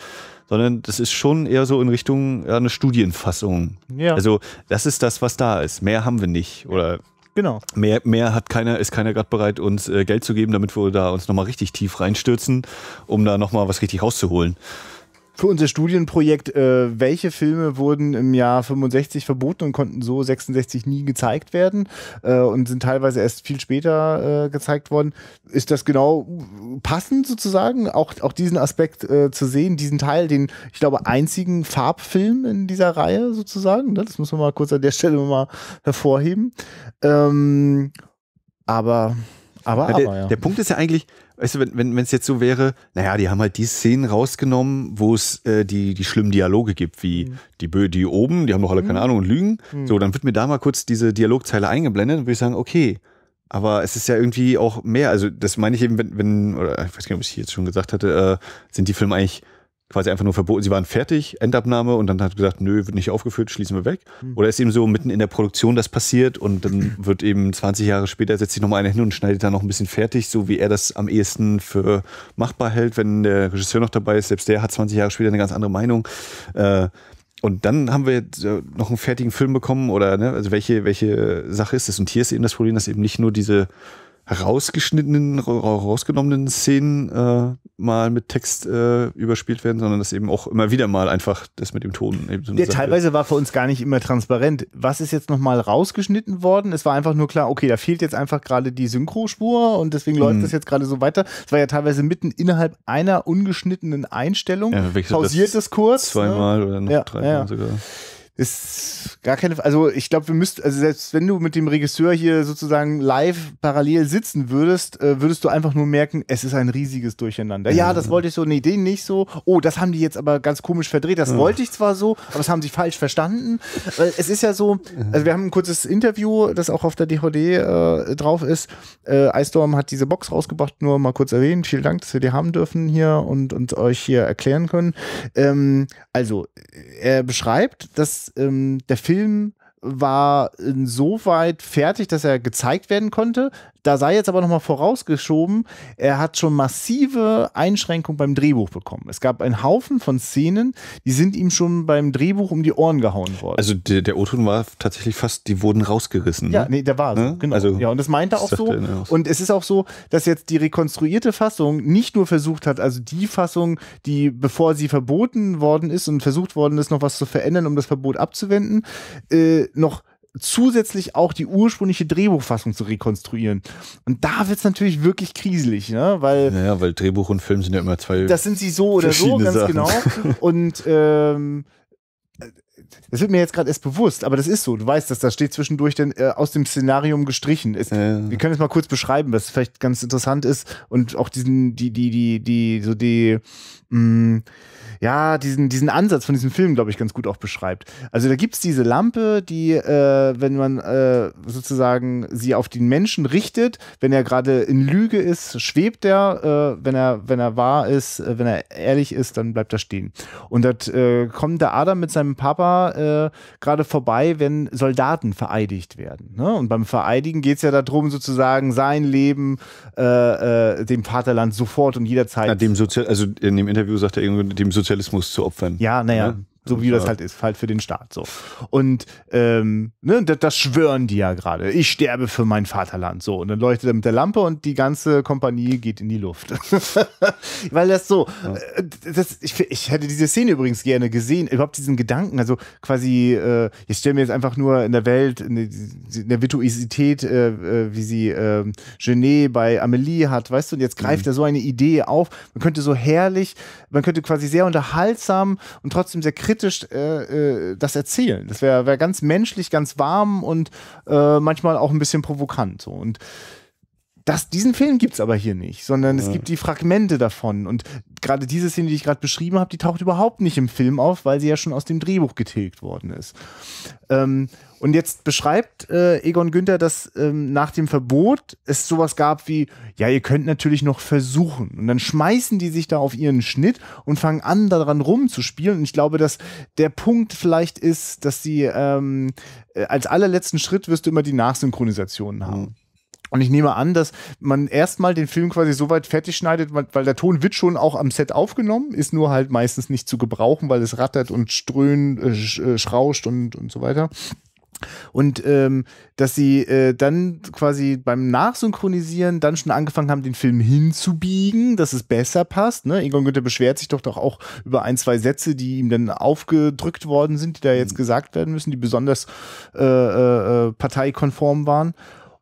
Sondern das ist schon eher so in Richtung ja, eine Studienfassung. Ja. Also das ist das, was da ist. Mehr haben wir nicht. Oder genau. Mehr, mehr hat keiner, ist keiner gerade bereit, uns äh, Geld zu geben, damit wir da uns nochmal richtig tief reinstürzen, um da nochmal was richtig rauszuholen für unser Studienprojekt, äh, welche Filme wurden im Jahr 65 verboten und konnten so 66 nie gezeigt werden äh, und sind teilweise erst viel später äh, gezeigt worden. Ist das genau passend sozusagen, auch, auch diesen Aspekt äh, zu sehen, diesen Teil, den ich glaube einzigen Farbfilm in dieser Reihe sozusagen? Ne? Das muss man mal kurz an der Stelle mal hervorheben. Ähm, aber, aber, ja, der, aber ja. der Punkt ist ja eigentlich, weißt du, wenn es wenn, jetzt so wäre, naja, die haben halt die Szenen rausgenommen, wo es äh, die, die schlimmen Dialoge gibt, wie mhm. die, Bö die oben, die haben doch alle mhm. keine Ahnung und lügen. Mhm. So, dann wird mir da mal kurz diese Dialogzeile eingeblendet und würde ich sagen, okay. Aber es ist ja irgendwie auch mehr. Also, das meine ich eben, wenn, wenn oder ich weiß gar nicht, ob ich jetzt schon gesagt hatte, äh, sind die Filme eigentlich quasi einfach nur verboten, sie waren fertig, Endabnahme und dann hat gesagt, nö, wird nicht aufgeführt, schließen wir weg. Mhm. Oder ist eben so mitten in der Produktion das passiert und dann <clears throat> wird eben 20 Jahre später setzt sich nochmal einer hin und schneidet dann noch ein bisschen fertig, so wie er das am ehesten für machbar hält, wenn der Regisseur noch dabei ist. Selbst der hat 20 Jahre später eine ganz andere Meinung. Äh, und dann haben wir noch einen fertigen Film bekommen oder ne, also welche, welche Sache ist das? Und hier ist eben das Problem, dass eben nicht nur diese herausgeschnittenen, rausgenommenen Szenen äh, mal mit Text äh, überspielt werden, sondern dass eben auch immer wieder mal einfach das mit dem Ton. Eben so ja, teilweise war für uns gar nicht immer transparent. Was ist jetzt nochmal rausgeschnitten worden? Es war einfach nur klar, okay, da fehlt jetzt einfach gerade die Synchrospur und deswegen läuft mhm. das jetzt gerade so weiter. Es war ja teilweise mitten innerhalb einer ungeschnittenen Einstellung. Ja, pausiert das kurz. Ne? Zweimal ne? oder noch ja, dreimal ja. sogar ist gar keine, also ich glaube, wir müssten, also selbst wenn du mit dem Regisseur hier sozusagen live parallel sitzen würdest, äh, würdest du einfach nur merken, es ist ein riesiges Durcheinander. Ja, das wollte ich so, nee, den nicht so. Oh, das haben die jetzt aber ganz komisch verdreht. Das wollte ich zwar so, aber das haben sie falsch verstanden. Weil es ist ja so, also wir haben ein kurzes Interview, das auch auf der DVD äh, drauf ist. Äh, Eisdorm hat diese Box rausgebracht, nur mal kurz erwähnt. Vielen Dank, dass wir die haben dürfen hier und und euch hier erklären können. Ähm, also, er beschreibt, dass ähm, der Film war insoweit fertig, dass er gezeigt werden konnte. Da sei jetzt aber nochmal vorausgeschoben, er hat schon massive Einschränkungen beim Drehbuch bekommen. Es gab einen Haufen von Szenen, die sind ihm schon beim Drehbuch um die Ohren gehauen worden. Also der, der O-Ton war tatsächlich fast, die wurden rausgerissen. Ne? Ja, nee, der war so, ne? genau. Also, ja, und das meint er auch so. Auch so. Und es ist auch so, dass jetzt die rekonstruierte Fassung nicht nur versucht hat, also die Fassung, die bevor sie verboten worden ist und versucht worden ist, noch was zu verändern, um das Verbot abzuwenden, äh, noch zusätzlich auch die ursprüngliche Drehbuchfassung zu rekonstruieren. Und da wird es natürlich wirklich kriselig, ne? Weil. Naja, weil Drehbuch und Film sind ja immer zwei. Das sind sie so oder so, ganz Sachen. genau. Und ähm, das wird mir jetzt gerade erst bewusst, aber das ist so. Du weißt, dass das steht zwischendurch denn äh, aus dem Szenarium gestrichen. Ist, ja. Wir können es mal kurz beschreiben, was vielleicht ganz interessant ist und auch diesen, die, die, die, die, so die, mh, mm, ja, diesen, diesen Ansatz von diesem Film, glaube ich, ganz gut auch beschreibt. Also da gibt es diese Lampe, die, äh, wenn man äh, sozusagen sie auf den Menschen richtet, wenn er gerade in Lüge ist, schwebt er, äh, wenn er, wenn er wahr ist, äh, wenn er ehrlich ist, dann bleibt er stehen. Und dort äh, kommt der Adam mit seinem Papa äh, gerade vorbei, wenn Soldaten vereidigt werden. Ne? Und beim Vereidigen geht es ja darum, sozusagen sein Leben dem Vaterland sofort und jederzeit. Ja, dem Sozial also in dem Interview sagt er irgendwie, dem Sozial Sozialismus zu opfern. Ja, naja. Ne? so wie das halt ist, halt für den Staat so. Und ähm, ne, das, das schwören die ja gerade. Ich sterbe für mein Vaterland so. Und dann leuchtet er mit der Lampe und die ganze Kompanie geht in die Luft. <laughs> Weil das so, ja. Äh, das, ich, ich hätte diese Szene übrigens gerne gesehen, überhaupt diesen Gedanken, also quasi, äh, ich stelle mir jetzt einfach nur in der Welt, in der, in der Virtuosität, äh, äh wie sie äh, Genet bei Amelie hat, weißt du, und jetzt greift mhm. er so eine Idee auf. Man könnte so herrlich, man könnte quasi sehr unterhaltsam und trotzdem sehr kritisch kritisch äh, äh, das erzählen. Das wäre wär ganz menschlich, ganz warm und äh, manchmal auch ein bisschen provokant. So. Und das, diesen Film gibt es aber hier nicht, sondern ja. es gibt die Fragmente davon. Und gerade diese Szene, die ich gerade beschrieben habe, die taucht überhaupt nicht im Film auf, weil sie ja schon aus dem Drehbuch getilgt worden ist. Ähm, und jetzt beschreibt äh, Egon Günther, dass ähm, nach dem Verbot es sowas gab wie, ja, ihr könnt natürlich noch versuchen. Und dann schmeißen die sich da auf ihren Schnitt und fangen an, daran rumzuspielen. Und ich glaube, dass der Punkt vielleicht ist, dass sie ähm, äh, als allerletzten Schritt wirst du immer die Nachsynchronisationen mhm. haben. Mhm. Und ich nehme an, dass man erstmal den Film quasi so weit fertig schneidet, weil der Ton wird schon auch am Set aufgenommen, ist nur halt meistens nicht zu gebrauchen, weil es rattert und ströhnt, äh, äh, schrauscht und, und so weiter. Und ähm, dass sie äh, dann quasi beim Nachsynchronisieren dann schon angefangen haben, den Film hinzubiegen, dass es besser passt. Ne? Egon Günther beschwert sich doch doch auch über ein, zwei Sätze, die ihm dann aufgedrückt worden sind, die da jetzt mhm. gesagt werden müssen, die besonders äh, äh, äh parteikonform waren.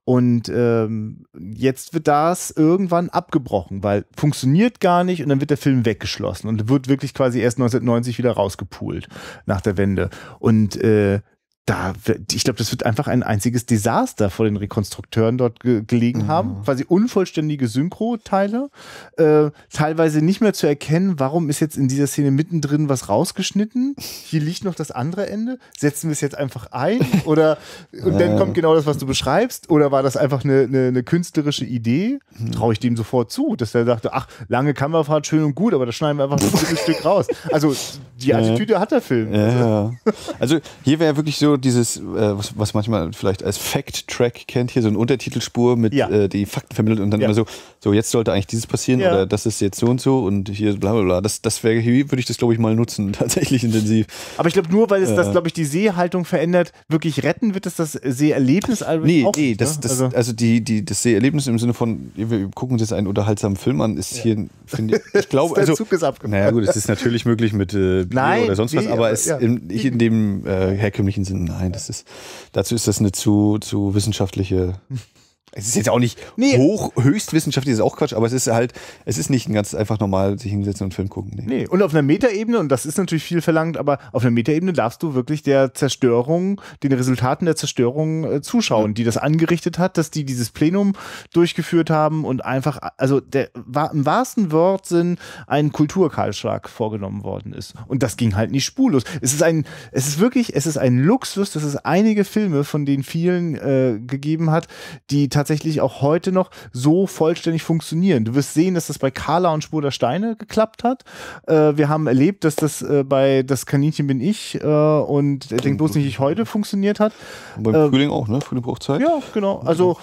Und ähm, jetzt wird das irgendwann abgebrochen, weil funktioniert gar nicht und dann wird der Film weggeschlossen und wird wirklich quasi erst 1990 wieder rausgepult nach der Wende. Und äh, da, ich glaube, das wird einfach ein einziges Desaster vor den Rekonstrukteuren dort ge gelegen mhm. haben. Quasi unvollständige Synchro-Teile, äh, teilweise nicht mehr zu erkennen, warum ist jetzt in dieser Szene mittendrin was rausgeschnitten? Hier liegt noch das andere Ende. Setzen wir es jetzt einfach ein? <laughs> Oder und dann kommt genau das, was du beschreibst? Oder war das einfach eine, eine, eine künstlerische Idee? Mhm. Traue ich dem sofort zu, dass er sagte, ach, lange Kamerafahrt, schön und gut, aber das schneiden wir einfach ein Stück raus. Also die Attitüde hat der Film. Ja. <laughs> Also hier wäre wirklich so dieses, äh, was, was manchmal vielleicht als Fact-Track kennt, hier so eine Untertitelspur mit ja. äh, die Fakten vermittelt und dann ja. immer so, so jetzt sollte eigentlich dieses passieren ja. oder das ist jetzt so und so und hier bla bla bla. Das, das wäre, hier würde ich das glaube ich mal nutzen, <laughs> tatsächlich intensiv. Aber ich glaube nur, weil es äh. das, glaube ich, die Seehaltung verändert, wirklich retten wird es das Seeerlebnis? Also nee, oft, nee, das, ne? das, also, also die, die, das Seeerlebnis im Sinne von, wir gucken uns jetzt einen unterhaltsamen Film an, ist hier, finde ich, ich <laughs> glaube, also. Zug ist abgefahren. Naja, gut, es ist <laughs> natürlich möglich mit äh, Nein, oder sonst was, aber, aber es, in, nicht in dem äh, herkömmlichen Sinn nein, das ist, dazu ist das eine zu, zu wissenschaftliche <laughs> es ist jetzt auch nicht nee. hoch, höchstwissenschaftlich, ist auch Quatsch, aber es ist halt, es ist nicht ein ganz einfach normal sich hinsetzen und Film gucken. Nee. nee. und auf einer Metaebene, und das ist natürlich viel verlangt, aber auf einer Metaebene darfst du wirklich der Zerstörung, den Resultaten der Zerstörung äh, zuschauen, ja. die das angerichtet hat, dass die dieses Plenum durchgeführt haben und einfach, also der, war, im wahrsten Wortsinn ein Kulturkahlschlag vorgenommen worden ist. Und das ging halt nicht spurlos. Es ist ein, es ist wirklich, es ist ein Luxus, dass es einige Filme von den vielen äh, gegeben hat, die tatsächlich tatsächlich auch heute noch so vollständig funktionieren. Du wirst sehen, dass das bei Carla und Spur der Steine geklappt hat. Äh, wir haben erlebt, dass das äh, bei Das Kaninchen bin ich äh, und denkt bloß nicht ich heute funktioniert hat. Und beim ähm, Frühling auch, ne? Frühling braucht Zeit. Ja, genau. Also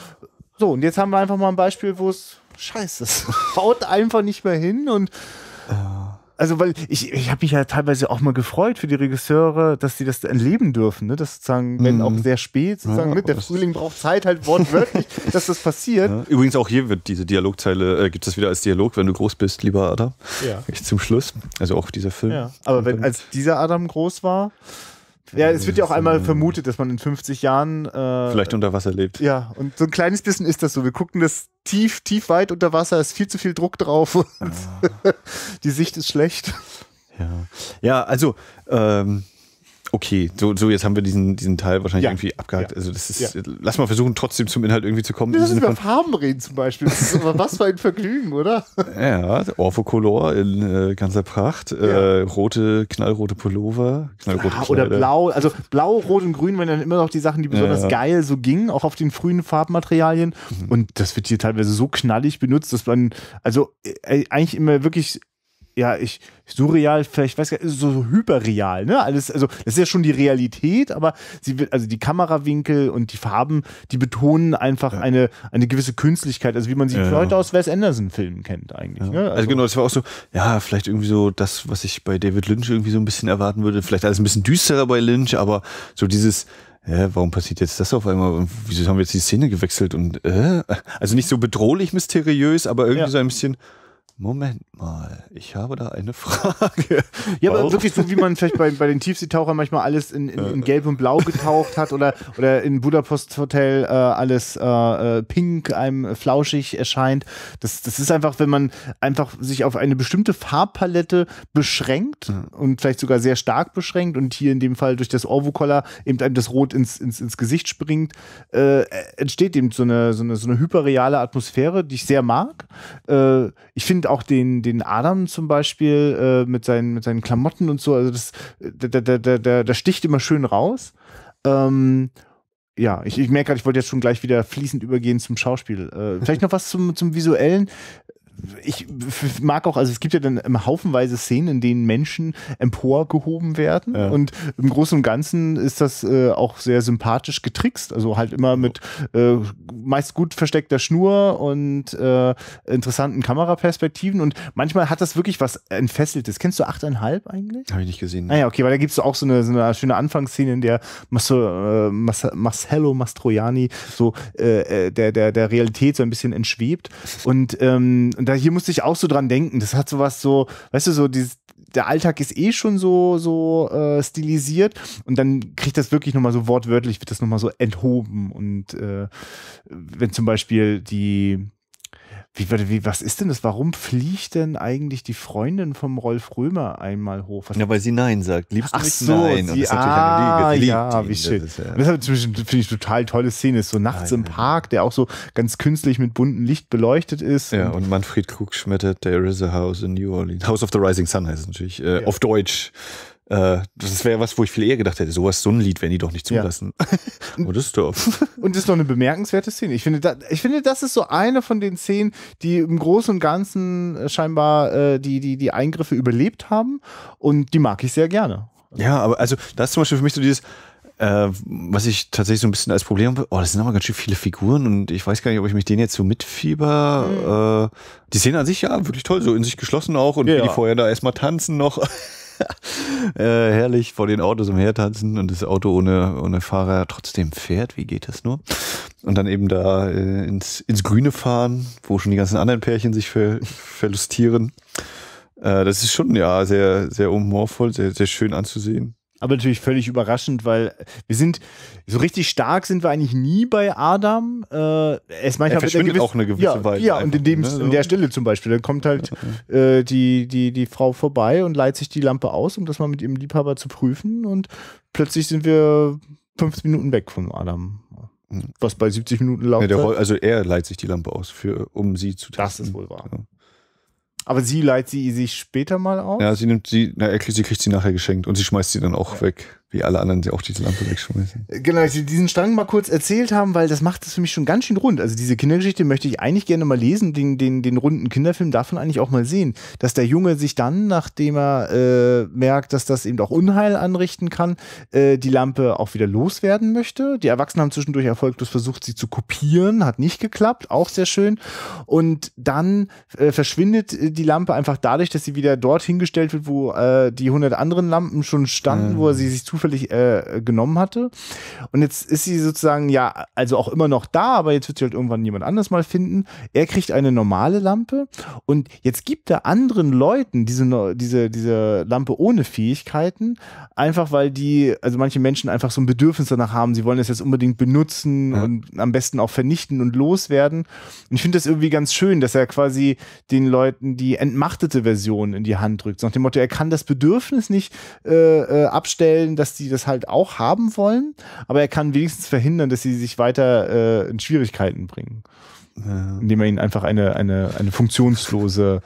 so, und jetzt haben wir einfach mal ein Beispiel, wo es scheiße ist. <laughs> Baut einfach nicht mehr hin und äh also weil ich, ich habe mich ja teilweise auch mal gefreut für die Regisseure, dass sie das erleben dürfen, ne? dass sozusagen, wenn mhm. auch sehr spät, sozusagen, ja, ne? der Frühling braucht Zeit halt wortwörtlich, <laughs> dass das passiert. Ja. Übrigens auch hier wird diese Dialogzeile, äh, gibt es wieder als Dialog, wenn du groß bist, lieber Adam. Ja. Ich zum Schluss. Also auch dieser Film. Ja. Aber wenn als dieser Adam groß war, ja, es wird ja auch einmal vermutet, dass man in 50 Jahren. Äh, Vielleicht unter Wasser lebt. Ja, und so ein kleines bisschen ist das so. Wir gucken das tief, tief weit unter Wasser, ist viel zu viel Druck drauf und ja. <laughs> die Sicht ist schlecht. Ja, ja also ähm, okay, so, so jetzt haben wir diesen, diesen Teil wahrscheinlich ja. irgendwie abgehakt. Ja. Also das ist, ja. lass mal versuchen, trotzdem zum Inhalt irgendwie zu kommen. Wir müssen über Farben reden zum Beispiel. Das ist aber was für ein Vergnügen, oder? <laughs> Ja, Orphocolor in äh, ganzer Pracht, äh, rote, knallrote Pullover, knallrote ah, Oder blau, also blau, rot und grün waren dann immer noch die Sachen, die besonders geil so gingen, auch auf den frühen Farbmaterialien. Mhm. Und das wird hier teilweise so knallig benutzt, dass man, also äh, eigentlich immer wirklich ja, ich, surreal, vielleicht, weiß gar nicht, so, hyperreal, ne? Alles, also, das ist ja schon die Realität, aber sie wird, also die Kamerawinkel und die Farben, die betonen einfach ja. eine, eine gewisse Künstlichkeit, also wie man sie ja. heute aus Wes Anderson-Filmen kennt, eigentlich. Ja. Ne? Also, also, genau, das war auch so, ja, vielleicht irgendwie so das, was ich bei David Lynch irgendwie so ein bisschen erwarten würde. Vielleicht alles ein bisschen düsterer bei Lynch, aber so dieses, ja, warum passiert jetzt das auf einmal? wieso haben wir jetzt die Szene gewechselt? Und äh? also nicht so bedrohlich mysteriös, aber irgendwie ja. so ein bisschen, Moment mal, ich habe da eine <laughs> Frage. Ja, aber Warum? wirklich so, wie man vielleicht bei, bei den Tiefseetauchern manchmal alles in, in, in Gelb und Blau getaucht hat oder, oder in Budapest Hotel äh, alles äh, äh pink, einem flauschig erscheint. Das, das ist einfach, wenn man einfach sich auf eine bestimmte Farbpalette beschränkt mhm. und vielleicht sogar sehr stark beschränkt und hier in dem Fall durch das Orvo-Collar eben einem das Rot ins, ins, ins Gesicht springt, äh, entsteht eben so eine, so, eine, so eine hyperreale Atmosphäre, die ich sehr mag. Äh, ich finde auch den, den Adam zum Beispiel äh, mit, seinen, mit seinen Klamotten und so. Also das, äh, der, der, der, der sticht immer schön raus. Ähm, ja, ich, ich merke gerade, ich wollte jetzt schon gleich wieder fließend übergehen zum Schauspiel. Äh, vielleicht noch was zum, zum Visuellen ich mag auch, also es gibt ja dann haufenweise Szenen, in denen Menschen emporgehoben werden. Ja. Und im Großen und Ganzen ist das äh, auch sehr sympathisch getrickst. Also halt immer mit äh, meist gut versteckter Schnur und äh, interessanten Kameraperspektiven. Und manchmal hat das wirklich was Entfesseltes. Kennst du 8,5 eigentlich? Habe ich nicht gesehen. Ne? Naja, ah okay, weil da gibt es auch so eine, so eine, schöne Anfangsszene, in der Marcello, äh, Marcello Mastroianni so äh, äh, der, der, der Realität so ein bisschen entschwebt. Und, ähm, und da hier musste ich auch so dran denken. Das hat sowas so, weißt du, so dieses, der Alltag ist eh schon so, so äh, stilisiert und dann kriegt das wirklich nochmal so wortwörtlich, wird das nochmal so enthoben. Und äh, wenn zum Beispiel die wie, wie, was ist denn das? Warum fliegt denn eigentlich die Freundin vom Rolf Römer einmal hoch? Was ja, weil sie Nein sagt. Liebst Ach du mich? So, nein. Sie, und das ah, Liebe. ja, ihn. wie schön. Das, ja. das finde ich total tolle Szene. Ist so nachts nein, im Park, der auch so ganz künstlich mit buntem Licht beleuchtet ist. Ja, und, und Manfred Krug schmettert There is a house in New Orleans. House of the Rising Sun heißt es natürlich. Äh, ja. Auf Deutsch. Äh, das wäre was, wo ich viel eher gedacht hätte. Sowas, so ein Lied werden die doch nicht zulassen. Ja. <laughs> <laughs> Und das ist doch. Und das ist noch eine bemerkenswerte Szene. Ich finde, da, ich finde, das ist so eine von den Szenen, die im Großen und Ganzen äh, scheinbar äh, die, die, die Eingriffe überlebt haben. Und die mag ich sehr gerne. Ja, aber also, das ist zum Beispiel für mich so dieses, äh, was ich tatsächlich so ein bisschen als Problem habe, oh, das sind aber ganz schön viele Figuren und ich weiß gar nicht, ob ich mich denen jetzt so mitfieber. Mhm. Äh, die Szene an sich, ja, wirklich toll, so in sich geschlossen auch und ja, wie die vorher da erstmal tanzen noch. <laughs> <laughs> äh, herrlich vor den Autos umhertanzen und das Auto ohne, ohne Fahrer trotzdem fährt. Wie geht das nur? Und dann eben da äh, ins, ins Grüne fahren, wo schon die ganzen anderen Pärchen sich ver, verlustieren. Äh, das ist schon ja sehr, sehr humorvoll, sehr, sehr schön anzusehen. Aber natürlich völlig überraschend, weil wir sind so richtig stark sind wir eigentlich nie bei Adam. Äh, es manchmal er verschwindet gewissen, auch eine gewisse ja, Weise. Ja, und in, dem, ne, so. in der Stelle zum Beispiel. Dann kommt halt <laughs> äh, die, die, die Frau vorbei und leiht sich die Lampe aus, um das mal mit ihrem Liebhaber zu prüfen. Und plötzlich sind wir fünf Minuten weg von Adam. Hm. Was bei 70 Minuten laufen. Ja, also er leiht sich die Lampe aus, für, um sie zu testen. Das ist wohl wahr. Ja. Aber sie leiht sie sich später mal aus? Ja, sie nimmt sie, na, sie kriegt sie nachher geschenkt und sie schmeißt sie dann auch ja. weg wie alle anderen, die auch diese Lampe wegschmeißen. Äh, genau, dass Sie diesen Strang mal kurz erzählt haben, weil das macht es für mich schon ganz schön rund. Also diese Kindergeschichte möchte ich eigentlich gerne mal lesen, den, den, den runden Kinderfilm davon eigentlich auch mal sehen, dass der Junge sich dann, nachdem er äh, merkt, dass das eben auch Unheil anrichten kann, äh, die Lampe auch wieder loswerden möchte. Die Erwachsenen haben zwischendurch erfolglos versucht, sie zu kopieren, hat nicht geklappt, auch sehr schön. Und dann äh, verschwindet äh, die Lampe einfach dadurch, dass sie wieder dort hingestellt wird, wo äh, die 100 anderen Lampen schon standen, mhm. wo er sie mhm. sich zu zufällig äh, genommen hatte. Und jetzt ist sie sozusagen ja, also auch immer noch da, aber jetzt wird sie halt irgendwann jemand anders mal finden. Er kriegt eine normale Lampe und jetzt gibt er anderen Leuten diese, diese, diese Lampe ohne Fähigkeiten, einfach weil die, also manche Menschen einfach so ein Bedürfnis danach haben, sie wollen es jetzt unbedingt benutzen ja. und am besten auch vernichten und loswerden. Und ich finde das irgendwie ganz schön, dass er quasi den Leuten die entmachtete Version in die Hand drückt. Nach dem Motto, er kann das Bedürfnis nicht äh, äh abstellen, dass dass die das halt auch haben wollen, aber er kann wenigstens verhindern, dass sie sich weiter äh, in Schwierigkeiten bringen. Ja. Indem er ihnen einfach eine, eine, eine funktionslose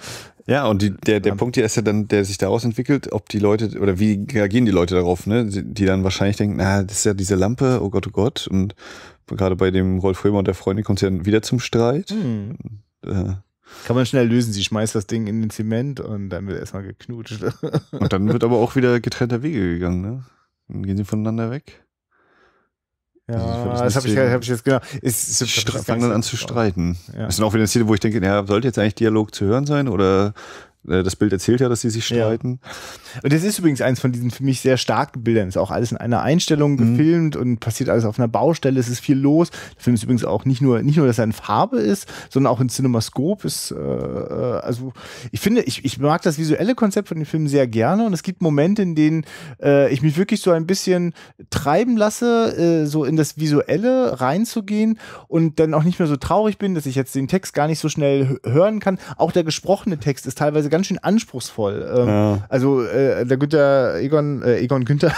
ja, und die, der, der Punkt hier ist ja dann, der sich daraus entwickelt, ob die Leute oder wie reagieren die Leute darauf, ne? Die dann wahrscheinlich denken, na, das ist ja diese Lampe, oh Gott, oh Gott. Und gerade bei dem Rolf Römer und der Freundin kommt es ja dann wieder zum Streit. Mhm. Äh. Kann man schnell lösen. Sie schmeißt das Ding in den Zement und dann wird erstmal geknutscht. und dann wird aber auch wieder getrennter Wege gegangen, ne? Dann gehen sie voneinander weg. Ja, also das, das habe ich, hab ich, jetzt genau. Es, es fangen dann an zu streiten. Ja. Das sind auch wieder Szene, wo ich denke, ja, sollte jetzt eigentlich Dialog zu hören sein oder äh, das Bild erzählt ja, dass sie sich streiten. Ja. Und das ist übrigens eins von diesen für mich sehr starken Bildern. Ist auch alles in einer Einstellung mhm. gefilmt und passiert alles auf einer Baustelle. Es ist viel los. Der Film ist übrigens auch nicht nur, nicht nur, dass er in Farbe ist, sondern auch in Cinemascope ist. Äh, äh also ich finde, ich, ich mag das visuelle Konzept von dem Film sehr gerne und es gibt Momente, in denen äh, ich mich wirklich so ein bisschen treiben lasse, äh, so in das Visuelle reinzugehen und dann auch nicht mehr so traurig bin, dass ich jetzt den Text gar nicht so schnell hören kann. Auch der gesprochene Text ist teilweise ganz schön anspruchsvoll. Ähm, ja. Also äh, der Günther Egon, äh, Egon Günther <laughs>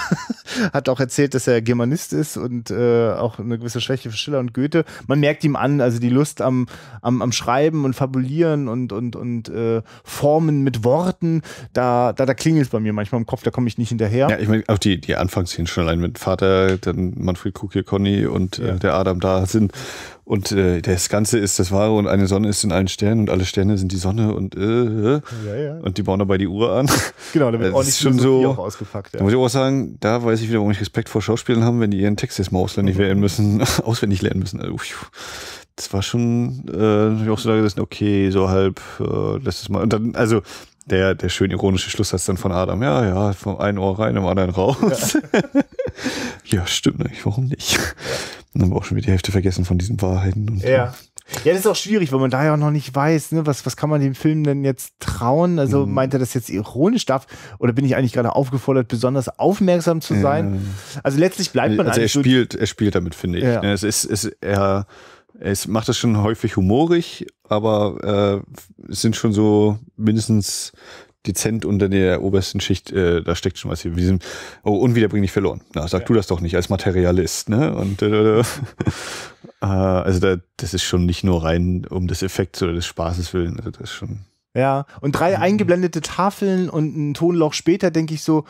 hat auch erzählt, dass er Germanist ist und äh, auch eine gewisse Schwäche für Schiller und Goethe. Man merkt ihm an, also die Lust am, am, am Schreiben und Fabulieren und, und, und äh, Formen mit Worten, da, da, da klingelt es bei mir manchmal im Kopf, da komme ich nicht hinterher. Ja, ich meine, auch die, die Anfangsszenen schon allein mit Vater, dann Manfred Kukir, Conny und äh, ja. der Adam da sind und äh, das Ganze ist das Wahre und eine Sonne ist in allen Sternen und alle Sterne sind die Sonne und äh, äh. ja, ja. und die bauen dabei die Uhr an. Genau, damit also, das ist schon so. Auch ausgepackt, ja. Muss ich auch sagen, da weiß ich wieder, warum ich Respekt vor Schauspielern haben, wenn die ihren Text jetzt mal auswendig mhm. lernen müssen, <laughs> auswendig lernen müssen. Also, das war schon, äh, ich auch so da gesessen, okay, so halb, äh, lass es mal. Und dann, also der, der schön ironische Schlusssatz dann von Adam. Ja, ja, vom einen Ohr rein, im anderen raus. Ja, <laughs> ja stimmt eigentlich, warum nicht? Ja. Dann haben wir auch schon wieder die Hälfte vergessen von diesen Wahrheiten. Und ja. Ja, das ist auch schwierig, weil man da ja auch noch nicht weiß, ne? was, was kann man dem Film denn jetzt trauen? Also mhm. meint er das jetzt ironisch? Darf, oder bin ich eigentlich gerade aufgefordert, besonders aufmerksam zu sein? Ja. Also letztlich bleibt man also eigentlich. Er spielt, er spielt damit, finde ich. Ja. Ne? Es ist, es, er, es macht das schon häufig humorig, aber äh, es sind schon so mindestens dezent unter der obersten Schicht, äh, da steckt schon was hier. Wir sind oh, unwiederbringlich verloren. Na, sag ja. du das doch nicht als Materialist, ne? Und äh, äh, äh, <laughs> äh, also da, das ist schon nicht nur rein um des Effekts oder des Spaßes willen. Also das ist schon. Ja, und drei mhm. eingeblendete Tafeln und ein Tonloch später denke ich so,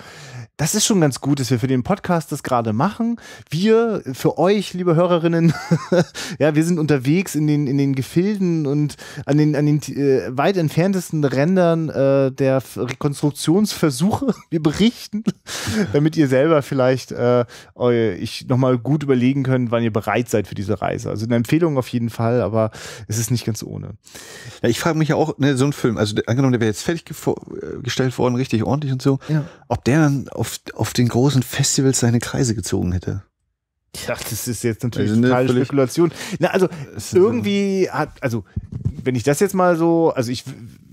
das ist schon ganz gut, dass wir für den Podcast das gerade machen. Wir, für euch, liebe Hörerinnen, <laughs> ja, wir sind unterwegs in den, in den Gefilden und an den, an den äh, weit entferntesten Rändern äh, der Rekonstruktionsversuche. <laughs> Wir berichten, <laughs> damit ihr selber vielleicht äh, euch nochmal gut überlegen könnt, wann ihr bereit seid für diese Reise. Also eine Empfehlung auf jeden Fall, aber es ist nicht ganz ohne. Ja, ich frage mich ja auch, ne, so ein Film Film, also angenommen, der wäre jetzt fertiggestellt äh, worden, richtig ordentlich und so, ja. ob der dann auf, auf den großen Festivals seine Kreise gezogen hätte. Ja, das ist jetzt natürlich also ne, totale Spekulation. Na, also irgendwie hat, also wenn ich das jetzt mal so, also ich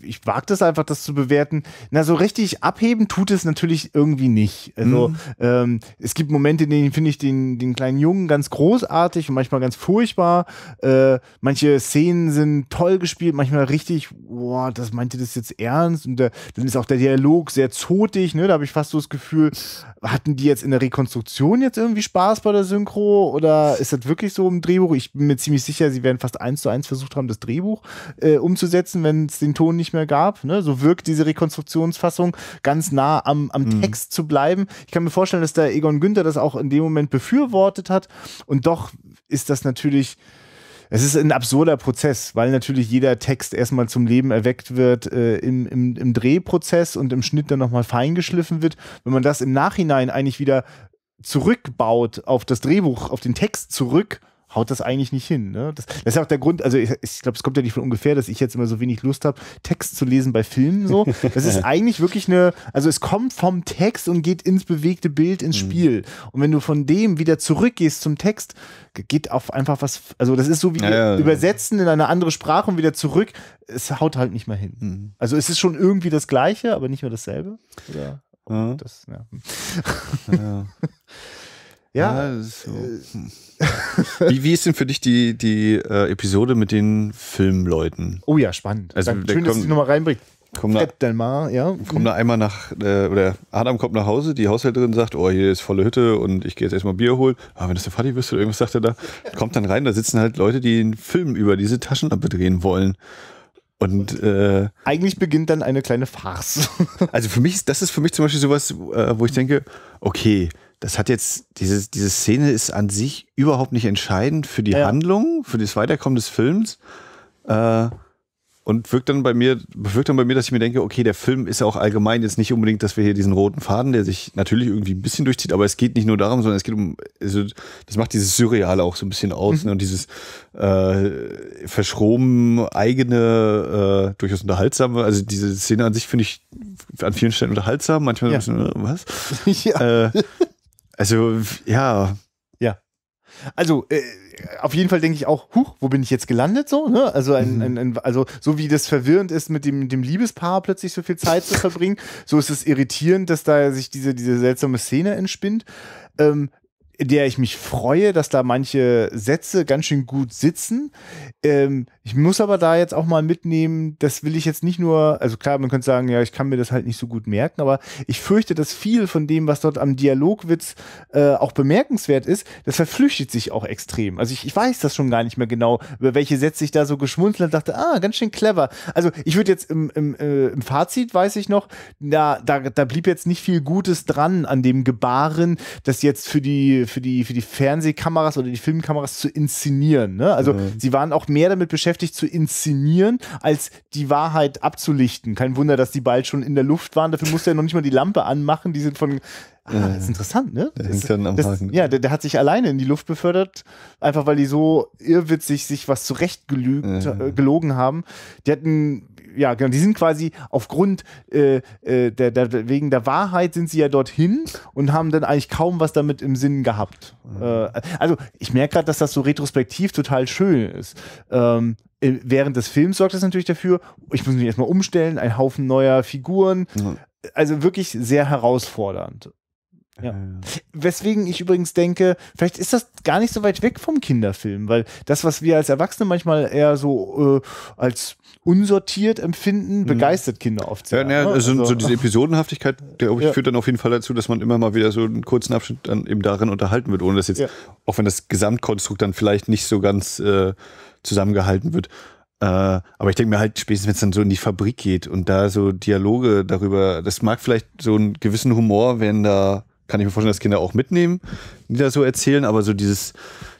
ich wage das einfach, das zu bewerten. Na, so richtig abheben tut es natürlich irgendwie nicht. Also mhm. ähm, es gibt Momente, in denen finde ich den, den kleinen Jungen ganz großartig und manchmal ganz furchtbar. Äh, manche Szenen sind toll gespielt, manchmal richtig, boah, das meinte das jetzt ernst. Und der, äh, dann ist auch der Dialog sehr zotig, ne? Da habe ich fast so das Gefühl, hatten die jetzt in der Rekonstruktion jetzt irgendwie Spaß bei der Synchro oder ist das wirklich so im Drehbuch? Ich bin mir ziemlich sicher, sie werden fast eins zu eins versucht haben, das Drehbuch äh, umzusetzen, wenn es den Ton nicht nicht mehr gab. Ne? So wirkt diese Rekonstruktionsfassung ganz nah am, am mhm. Text zu bleiben. Ich kann mir vorstellen, dass der Egon Günther das auch in dem Moment befürwortet hat. Und doch ist das natürlich. Es ist ein absurder Prozess, weil natürlich jeder Text erstmal zum Leben erweckt wird äh, im, im, im Drehprozess und im Schnitt dann nochmal feingeschliffen wird. Wenn man das im Nachhinein eigentlich wieder zurückbaut auf das Drehbuch, auf den Text zurück, haut das eigentlich nicht hin. Ne? Das, das ist ja auch der Grund, also ich, ich glaube, es kommt ja nicht von ungefähr, dass ich jetzt immer so wenig Lust habe, Text zu lesen bei Filmen so. Das ist <laughs> eigentlich wirklich eine, also es kommt vom Text und geht ins bewegte Bild, ins mhm. Spiel. Und wenn du von dem wieder zurückgehst zum Text, geht auf einfach was, also das ist so wie ja, ja, ja. übersetzen in eine andere Sprache und wieder zurück, es haut halt nicht mehr hin. Mhm. Also es ist schon irgendwie das Gleiche, aber nicht mehr dasselbe. Oder? Das, ja. <laughs> Ja. ja so. Äh. Hm. <laughs> wie, wie ist denn für dich die, die äh, Episode mit den Filmleuten? Oh ja, spannend. Also, Dank, schön, dass du die nochmal reinbringst. Komm da, Delmar, ja. komm da mhm. einmal nach, äh, oder Adam kommt nach Hause, die Haushälterin sagt, oh, hier ist volle Hütte und ich gehe jetzt erstmal Bier holen. Aber ah, wenn das der Vati wirst oder irgendwas sagt er da, kommt dann rein, da sitzen halt Leute, die einen Film über diese Taschenlampe drehen wollen. Und äh, eigentlich beginnt dann eine kleine Farce. also für mich, das ist für mich zum Beispiel sowas, äh, wo ich denke, okay, das hat jetzt, diese, diese Szene ist an sich überhaupt nicht entscheidend für die ja. Handlung, für das Weiterkommen des Films. Äh, und wirkt dann bei mir, bewirkt dann bei mir, dass ich mir denke, okay, der Film ist ja auch allgemein jetzt nicht unbedingt, dass wir hier diesen roten Faden, der sich natürlich irgendwie ein bisschen durchzieht, aber es geht nicht nur darum, sondern es geht um, also das macht dieses Surreale auch so ein bisschen aus mhm. ne? und dieses äh, verschroben eigene, äh, durchaus unterhaltsame, also diese Szene an sich finde ich an vielen Stellen unterhaltsam, manchmal ja. ein bisschen, äh, was? <laughs> ja. Äh, also, ja. Ja. Also, äh, auf jeden Fall denke ich auch, huch, wo bin ich jetzt gelandet so? Ne? Also, ein, mhm. ein, ein, also so wie das verwirrend ist, mit dem, dem Liebespaar plötzlich so viel Zeit zu verbringen, so ist es irritierend, dass da sich diese, diese seltsame Szene entspinnt. Ähm, in der ich mich freue, dass da manche Sätze ganz schön gut sitzen. Ähm, ich muss aber da jetzt auch mal mitnehmen, das will ich jetzt nicht nur, also klar, man könnte sagen, ja, ich kann mir das halt nicht so gut merken, aber ich fürchte, dass viel von dem, was dort am Dialogwitz äh, auch bemerkenswert ist, das verflüchtet sich auch extrem. Also ich, ich weiß das schon gar nicht mehr genau, über welche Sätze ich da so geschmunzelt und dachte, ah, ganz schön clever. Also ich würde jetzt im, im, äh, im Fazit, weiß ich noch, da, da, da blieb jetzt nicht viel Gutes dran an dem Gebaren, das jetzt für die für die, für die Fernsehkameras oder die Filmkameras zu inszenieren. Ne? Also mhm. sie waren auch mehr damit beschäftigt zu inszenieren, als die Wahrheit abzulichten. Kein Wunder, dass die bald schon in der Luft waren. Dafür musste er noch nicht mal die Lampe anmachen. Die sind von Ah, das ist interessant, ne? Der ist, am das, Ja, der, der, hat sich alleine in die Luft befördert, einfach weil die so irrwitzig sich was zurechtgelogen äh, haben. Die hatten ja, genau, die sind quasi aufgrund äh, äh, der, der, wegen der Wahrheit sind sie ja dorthin und haben dann eigentlich kaum was damit im Sinn gehabt. Mhm. Äh, also ich merke gerade, dass das so retrospektiv total schön ist. Ähm, äh, während des Films sorgt das natürlich dafür, ich muss mich erstmal umstellen, ein Haufen neuer Figuren. Mhm. Also wirklich sehr herausfordernd. Ja. Weswegen ich übrigens denke, vielleicht ist das gar nicht so weit weg vom Kinderfilm, weil das, was wir als Erwachsene manchmal eher so äh, als unsortiert empfinden, mhm. begeistert Kinder oft sehr. Ja, ja, also, ne? also, so diese Episodenhaftigkeit, glaube ich, ja. führt dann auf jeden Fall dazu, dass man immer mal wieder so einen kurzen Abschnitt dann eben darin unterhalten wird, ohne dass jetzt, ja. auch wenn das Gesamtkonstrukt dann vielleicht nicht so ganz äh, zusammengehalten wird. Äh, aber ich denke mir halt, spätestens wenn es dann so in die Fabrik geht und da so Dialoge darüber, das mag vielleicht so einen gewissen Humor, wenn da, kann ich mir vorstellen, dass Kinder auch mitnehmen, die da so erzählen, aber so dieses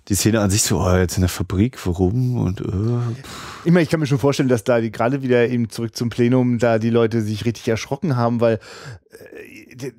die Szene an sich so, oh, jetzt in der Fabrik, warum und äh, Immer, ich kann mir schon vorstellen, dass da die, gerade wieder eben zurück zum Plenum, da die Leute sich richtig erschrocken haben, weil äh,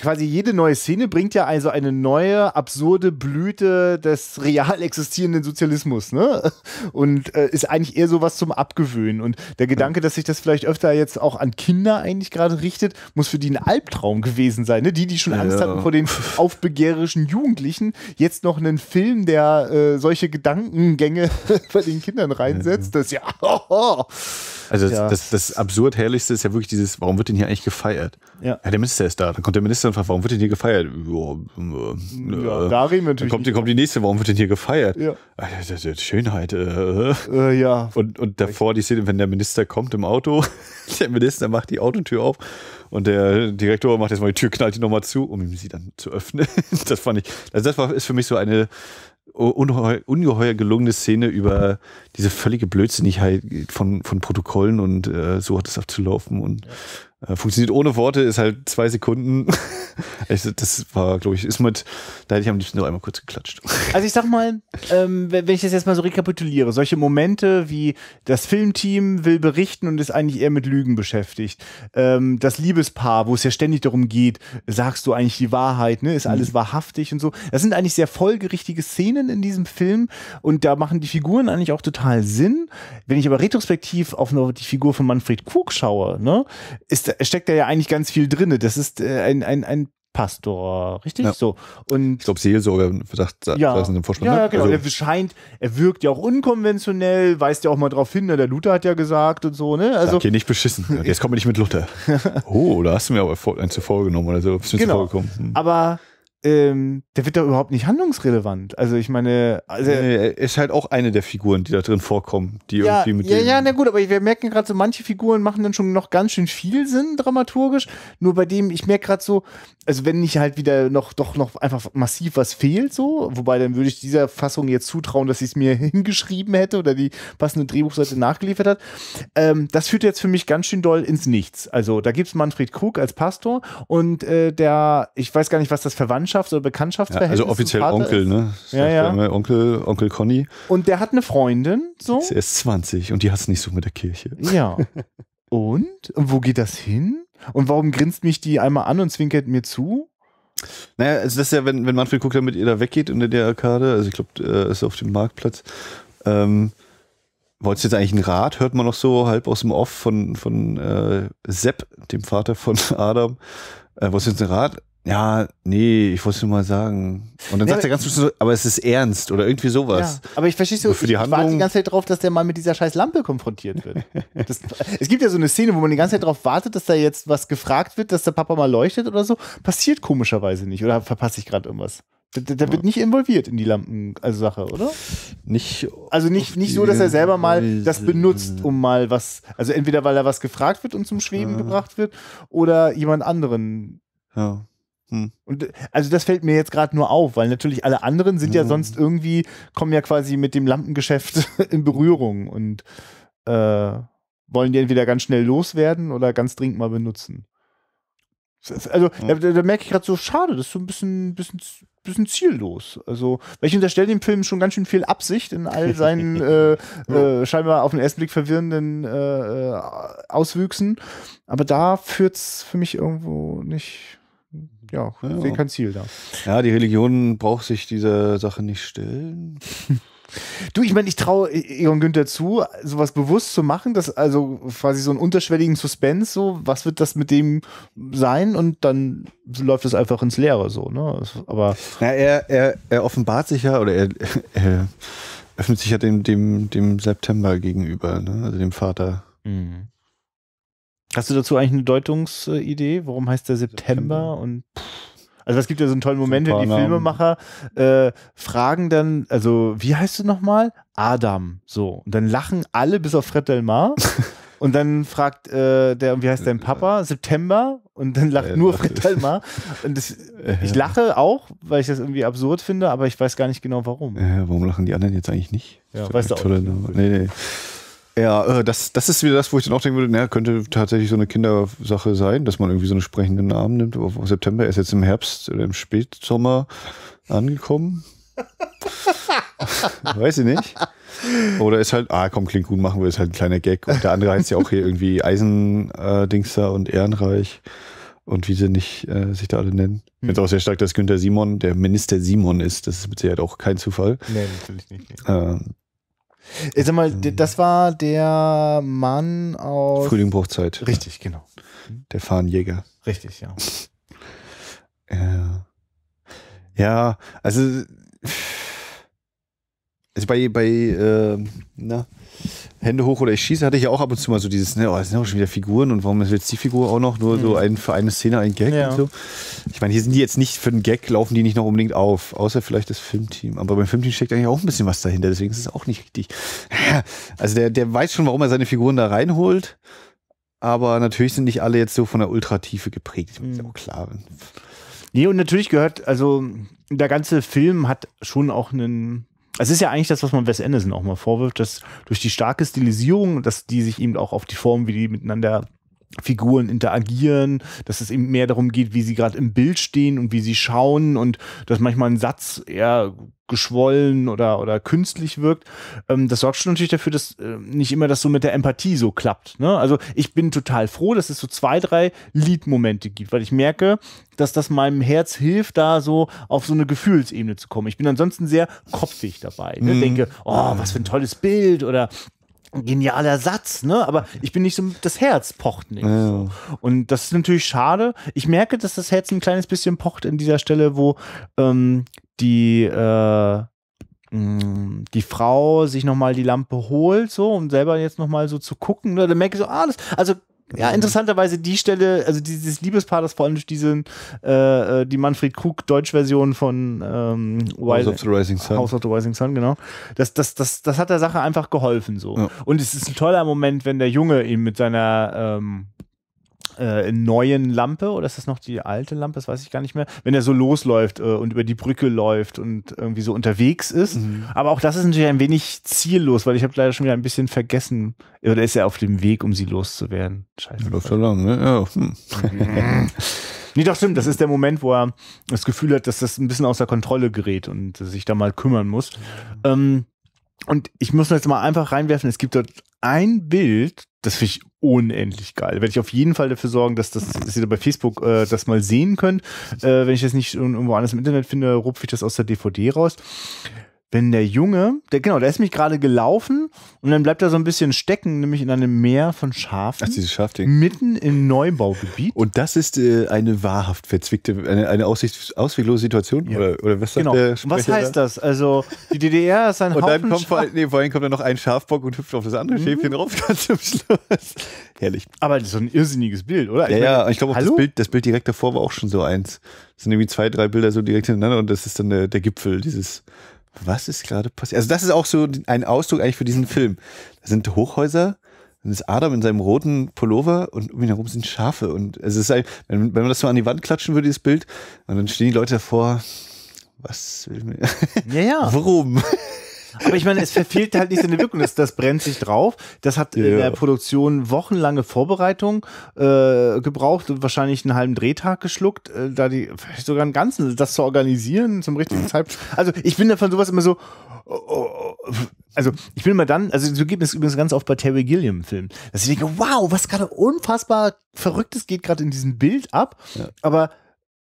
quasi jede neue Szene bringt ja also eine neue, absurde Blüte des real existierenden Sozialismus, ne? Und äh, ist eigentlich eher sowas zum Abgewöhnen. Und der Gedanke, dass sich das vielleicht öfter jetzt auch an Kinder eigentlich gerade richtet, muss für die ein Albtraum gewesen sein, ne? Die, die schon Angst ja. hatten vor den aufbegehrischen Jugendlichen, jetzt noch einen Film, der äh, solche Gedankengänge <laughs> bei den Kindern reinsetzt, das ja. <laughs> Oh, oh. Also ja. das, das, absurd herrlichste ist ja wirklich dieses, warum wird denn hier eigentlich gefeiert? Ja. ja der Minister ist da. Dann kommt der Minister und fragt, warum wird denn hier gefeiert? ja, äh, da reden wir natürlich. Dann kommt, kommt die nächste, warum wird denn hier gefeiert? Ja. Schönheit. Äh. äh. ja. Und, und davor die Szene, wenn der Minister kommt im Auto, <laughs> der Minister macht die Autotür auf und der Direktor macht jetzt mal die Tür, knallt die nochmal zu, um ihm sie dann zu öffnen. <laughs> das fand ich, also das war, ist für mich so eine ungeheuer, ungeheuer gelungene Szene über diese völlige Blödsinnigkeit halt von, von Protokollen und äh, so hat es abzulaufen und ja. Äh, funktioniert ohne Worte, ist halt zwei Sekunden. <laughs> Also das war, glaube ich, ist mit, da hätte ich am liebsten nur einmal kurz geklatscht. <laughs> Also ich sag mal, ähm, wenn ich das jetzt mal so rekapituliere, solche Momente wie das Filmteam will berichten und ist eigentlich eher mit Lügen beschäftigt. Ähm, das Liebespaar, wo es ja ständig darum geht, sagst du eigentlich die Wahrheit, ne? Ist alles mhm. wahrhaftig und so. Das sind eigentlich sehr folgerichtige Szenen in diesem Film und da machen die Figuren eigentlich auch total Sinn. Wenn ich aber retrospektiv auf die Figur von Manfred Krug schaue, ne, ist ist, steckt da ja eigentlich ganz viel drin. Das ist äh, ein, ein, ein Pastor, richtig? Ja. So. Und ich glaube, Seelsorger sagt, ja. sagt in dem Vorspann. Ja, ne? ja genau. Also. Er scheint, er wirkt ja auch unkonventionell, weist ja auch mal drauf hin, ne? der Luther hat ja gesagt und so, ne? Also, okay, nicht beschissen. <laughs> Jetzt komme ich mit Luther. <laughs> oh, da hast du mir aber eins zuvor genommen oder so. Bist genau. Hm. Aber ähm, der wird da überhaupt nicht handlungsrelevant. Also ich meine, also nee, er ist halt auch eine der Figuren, die da drin vorkommen, die ja, irgendwie mit ja, ja, na gut, aber wir merken gerade so, manche Figuren machen dann schon noch ganz schön viel Sinn dramaturgisch. Nur bei dem, ich merke gerade so, also wenn nicht halt wieder noch doch noch einfach massiv was fehlt so, wobei dann würde ich dieser Fassung jetzt zutrauen, dass sie es mir <laughs> hingeschrieben hätte oder die passende Drehbuchseite nachgeliefert hat. Ähm, das führt jetzt für mich ganz schön doll ins Nichts. Also da gibt es Manfred Krug als Pastor und äh, der, ich weiß gar nicht, was das verwandt Verwandtschafts- oder Bekanntschaftsverhältnis. Ja, also offiziell Onkel, ne? Ja, ja. Onkel, Onkel Conny. Und der hat eine Freundin, so? Er ist 20 und die hat es nicht so mit der Kirche. Ja. <laughs> Und? Und wo geht das hin? Und warum grinst mich die einmal an und zwinkert mir zu? Naja, also das ist ja, wenn, wenn Manfred guckt, damit ihr da weggeht in der Arkade, also ich glaube, er ist auf dem Marktplatz. Ähm, Wolltest du jetzt eigentlich einen Rat? Hört man noch so halb aus dem Off von, von äh, Sepp, dem Vater von <laughs> Adam. Äh, wolltest du jetzt einen Rat? ja, nee, ich wollte nur mal sagen. Und dann nee, sagt er ganz so, aber es ist ernst oder irgendwie sowas. Ja, aber ich verstehe so, für die ich Handlung... warte die ganze Zeit drauf, dass der mal mit dieser scheiß Lampe konfrontiert wird. <laughs> Das, es gibt ja so eine Szene, wo man die ganze Zeit drauf wartet, dass da jetzt was gefragt wird, dass der Papa mal leuchtet oder so. Passiert komischerweise nicht oder verpasse ich gerade irgendwas? Der, wird nicht involviert in die Lampen-Sache, also oder? Nicht. Also nicht, nicht so, dass er selber mal das benutzt, um mal was. Also entweder weil er was gefragt wird und zum Schweben gebracht wird, oder jemand anderen. Ja. Hm. Und äh, also das fällt mir jetzt gerade nur auf, weil natürlich alle anderen sind ja hm. sonst irgendwie, kommen ja quasi mit dem Lampengeschäft <laughs> in Berührung und äh, wollen die entweder ganz schnell loswerden oder ganz dringend mal benutzen. Also ja. da, da, merke ich gerade so, schade, das ist so ein bisschen, bisschen, bisschen ziellos. Also, weil ich unterstelle dem Film schon ganz schön viel Absicht in all seinen <laughs> äh, äh, scheinbar auf den ersten Blick verwirrenden äh, äh Auswüchsen. Aber da führt es für mich irgendwo nicht, ja, ja, sehe kein Ziel da. Ja, die Religion braucht sich dieser Sache nicht stellen. <laughs> Du, ich meine, ich traue Egon Günther zu, sowas bewusst zu machen, dass also quasi so einen unterschwelligen Suspense, so, was wird das mit dem sein? Und dann läuft es einfach ins Leere, so, ne? Aber. Na, er, er, er offenbart sich ja, oder er, <laughs> er öffnet sich ja dem, dem, dem September gegenüber, ne? Also dem Vater. Mhm. Hast du dazu eigentlich eine Deutungsidee? Warum heißt der September? September. Und also es gibt ja so einen tollen Moment, wenn die Namen. Filmemacher äh, fragen dann, also wie heißt du nochmal? Adam. So. Und dann lachen alle bis auf Fred Delmar. <laughs> Und dann fragt äh, der, wie heißt dein Papa? September. Und dann lacht äh, nur Fred Delmar. Und das, äh, ich lache auch, weil ich das irgendwie absurd finde, aber ich weiß gar nicht genau warum. Ja, äh, warum lachen die anderen jetzt eigentlich nicht? Ja, weißt du auch. Nee, nee. Ja, äh, das, das ist wieder das, wo ich dann auch denken würde, naja, könnte tatsächlich so eine Kindersache sein, dass man irgendwie so einen sprechenden Namen nimmt. Auf September, er ist jetzt im Herbst oder äh, im Spätsommer angekommen. <laughs> Weiß ich nicht. Oder ist halt, ah komm, klingt gut, machen wir, ist halt ein kleiner Gag. Und der andere heißt ja auch hier irgendwie Eisendings äh, da und Ehrenreich und wie sie nicht äh, sich da alle nennen. Ich hm. finde auch sehr stark, dass Günther Simon der Minister Simon ist. Das ist mit Sicherheit auch kein Zufall. Nee, natürlich nicht. nicht. Ähm, ich äh, sag mal, das ähm. war der Mann aus. Frühlingbruchzeit. Richtig, genau. Der Fahnenjäger. Richtig, ja. <laughs> ja. Ja, also. Also bei, bei äh, na, ne? Hände hoch oder ich schieße, hatte ich ja auch ab und zu mal so dieses, ne, oh, das sind auch schon wieder Figuren und warum ist jetzt die Figur auch noch nur mhm. so ein, für eine Szene ein Gag ja. und so. Ich meine, hier sind die jetzt nicht für einen Gag, laufen die nicht noch unbedingt auf, außer vielleicht das Filmteam. Aber beim Filmteam steckt eigentlich auch ein bisschen was dahinter, deswegen ist es auch nicht richtig. <laughs> Also der, der weiß schon, warum er seine Figuren da reinholt, aber natürlich sind nicht alle jetzt so von der Ultratiefe geprägt. Mhm. Ist ja mhm. auch klar. Nee, und natürlich gehört, also der ganze Film hat schon auch einen es ist ja eigentlich das, was man Wes Anderson auch mal vorwirft, dass durch die starke Stilisierung, dass die sich eben auch auf die Form, wie die miteinander Figuren interagieren, dass es eben mehr darum geht, wie sie gerade im Bild stehen und wie sie schauen und dass manchmal ein Satz eher geschwollen oder, oder künstlich wirkt. Ähm, das sorgt schon natürlich dafür, dass äh, nicht immer das so mit der Empathie so klappt. Ne? Also ich bin total froh, dass es so zwei, drei Liedmomente gibt, weil ich merke, dass das meinem Herz hilft, da so auf so eine Gefühlsebene zu kommen. Ich bin ansonsten sehr kopfig dabei. Ne? Mhm. Denke, oh, was für ein tolles Bild oder genialer Satz, ne? Aber ich bin nicht so, das Herz pocht nicht. Ja. Und das ist natürlich schade. Ich merke, dass das Herz ein kleines bisschen pocht in dieser Stelle, wo ähm, die äh, mm, die Frau sich nochmal die Lampe holt, so, um selber jetzt nochmal so zu gucken, ne? Da merke ich so, ah, das, also ja, genau. interessanterweise die Stelle, also dieses Liebespaar, das vor allem durch diesen, äh, äh die Manfred Krug Deutsch-Version von ähm, House of the Rising Sun. House of the Rising Sun, genau. Das, das, das, das hat der Sache einfach geholfen so. Ja. Und es ist ein toller Moment, wenn der Junge ihm mit seiner ähm, äh, neuen Lampe oder ist das noch die alte Lampe? Das weiß ich gar nicht mehr. Wenn er so losläuft äh, und über die Brücke läuft und irgendwie so unterwegs ist. Mhm. Aber auch das ist natürlich ein wenig ziellos, weil ich habe leider schon wieder ein bisschen vergessen. Oder ist er auf dem Weg, um sie loszuwerden? Scheiße. Läuft so lang, ne? Ja. Hm. <laughs> nee, doch stimmt. Das ist der Moment, wo er das Gefühl hat, dass das ein bisschen außer Kontrolle gerät und sich da mal kümmern muss. Ähm, und ich muss jetzt mal einfach reinwerfen, es gibt dort ein Bild, das finde ich unendlich geil. Werde ich auf jeden Fall dafür sorgen, dass, das, dass ihr da bei Facebook äh, das mal sehen könnt. Äh, wenn ich das nicht irgendwo anders im Internet finde, rupfe ich das aus der DVD raus wenn der Junge, der, genau, der ist mich gerade gelaufen und dann bleibt er so ein bisschen stecken, nämlich in einem Meer von Schafen. Ach, dieses Schafding. Mitten im Neubaugebiet. Und das ist äh, eine wahrhaft verzwickte, eine, eine Aussicht, ausweglose Situation? Ja. Oder, oder was sagt genau. der Sprecher Was heißt da? das? Also, die DDR ist ein <laughs> Und dann kommt vor, nee, vorhin kommt da noch ein Schafbock und hüpft auf das andere mhm. Schäfchen drauf, ganz <laughs> zum Schluss. Herrlich. Aber das ist so ein irrsinniges Bild, oder? ja, meine, ja, ich glaube das Bild, das Bild direkt davor war auch schon so eins. Das sind irgendwie zwei, drei Bilder so direkt hintereinander und das ist dann der, der Gipfel dieses was ist gerade passiert? Also das ist auch so ein Ausdruck eigentlich für diesen Film. Da sind Hochhäuser, dann ist Adam in seinem roten Pullover und um ihn herum sind Schafe. Und es ist wenn, wenn man das so an die Wand klatschen würde, dieses Bild, und dann stehen die Leute davor, was will mir? Ja, ja. Warum? Aber ich meine, es verfehlt halt nicht seine Wirkung. Das, das brennt sich drauf. Das hat ja. in der Produktion wochenlange Vorbereitung äh, gebraucht und wahrscheinlich einen halben Drehtag geschluckt, äh, da die vielleicht sogar einen ganzen, das zu organisieren zum richtigen <laughs> Zeitpunkt. Also ich bin davon sowas immer so. Oh, oh, oh, Also ich bin immer dann, also so geht es übrigens ganz oft bei Terry Gilliam-Filmen, dass ich denke, wow, was gerade unfassbar Verrücktes geht gerade in diesem Bild ab. Ja. Aber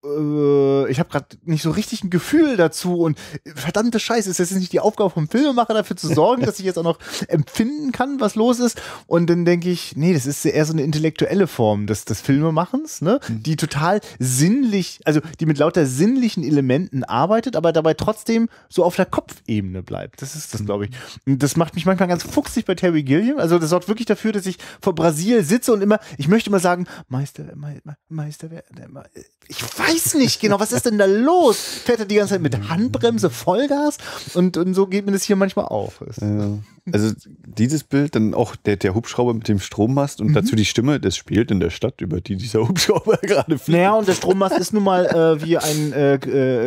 äh, ich habe gerade nicht so richtig ein Gefühl dazu und äh, verdammte Scheiße, ist das jetzt nicht die Aufgabe vom Filmemacher dafür zu sorgen, <laughs> dass ich jetzt auch noch empfinden kann, was los ist. Und dann denke ich, nee, das ist eher so eine intellektuelle Form des, des Filmemachens, ne? Mhm. die total sinnlich, also die mit lauter sinnlichen Elementen arbeitet, aber dabei trotzdem so auf der Kopfebene bleibt. Das ist das, glaube ich. Mhm. Und das macht mich manchmal ganz fuchsig bei Terry Gilliam. Also das sorgt wirklich dafür, dass ich vor Brasil sitze und immer, ich möchte immer sagen, Meister, Meister, Meister, Meister, ich weiß weiß nicht genau, was ist denn da los? Fährt er die ganze Zeit mit Handbremse, Vollgas? Und, und so geht mir das hier manchmal auf. Ja. Also dieses Bild, dann auch der, der Hubschrauber mit dem Strommast und mhm. dazu die Stimme, das spielt in der Stadt, über die dieser Hubschrauber <laughs> gerade fliegt. Naja, und der Strommast ist nun mal äh, wie ein äh,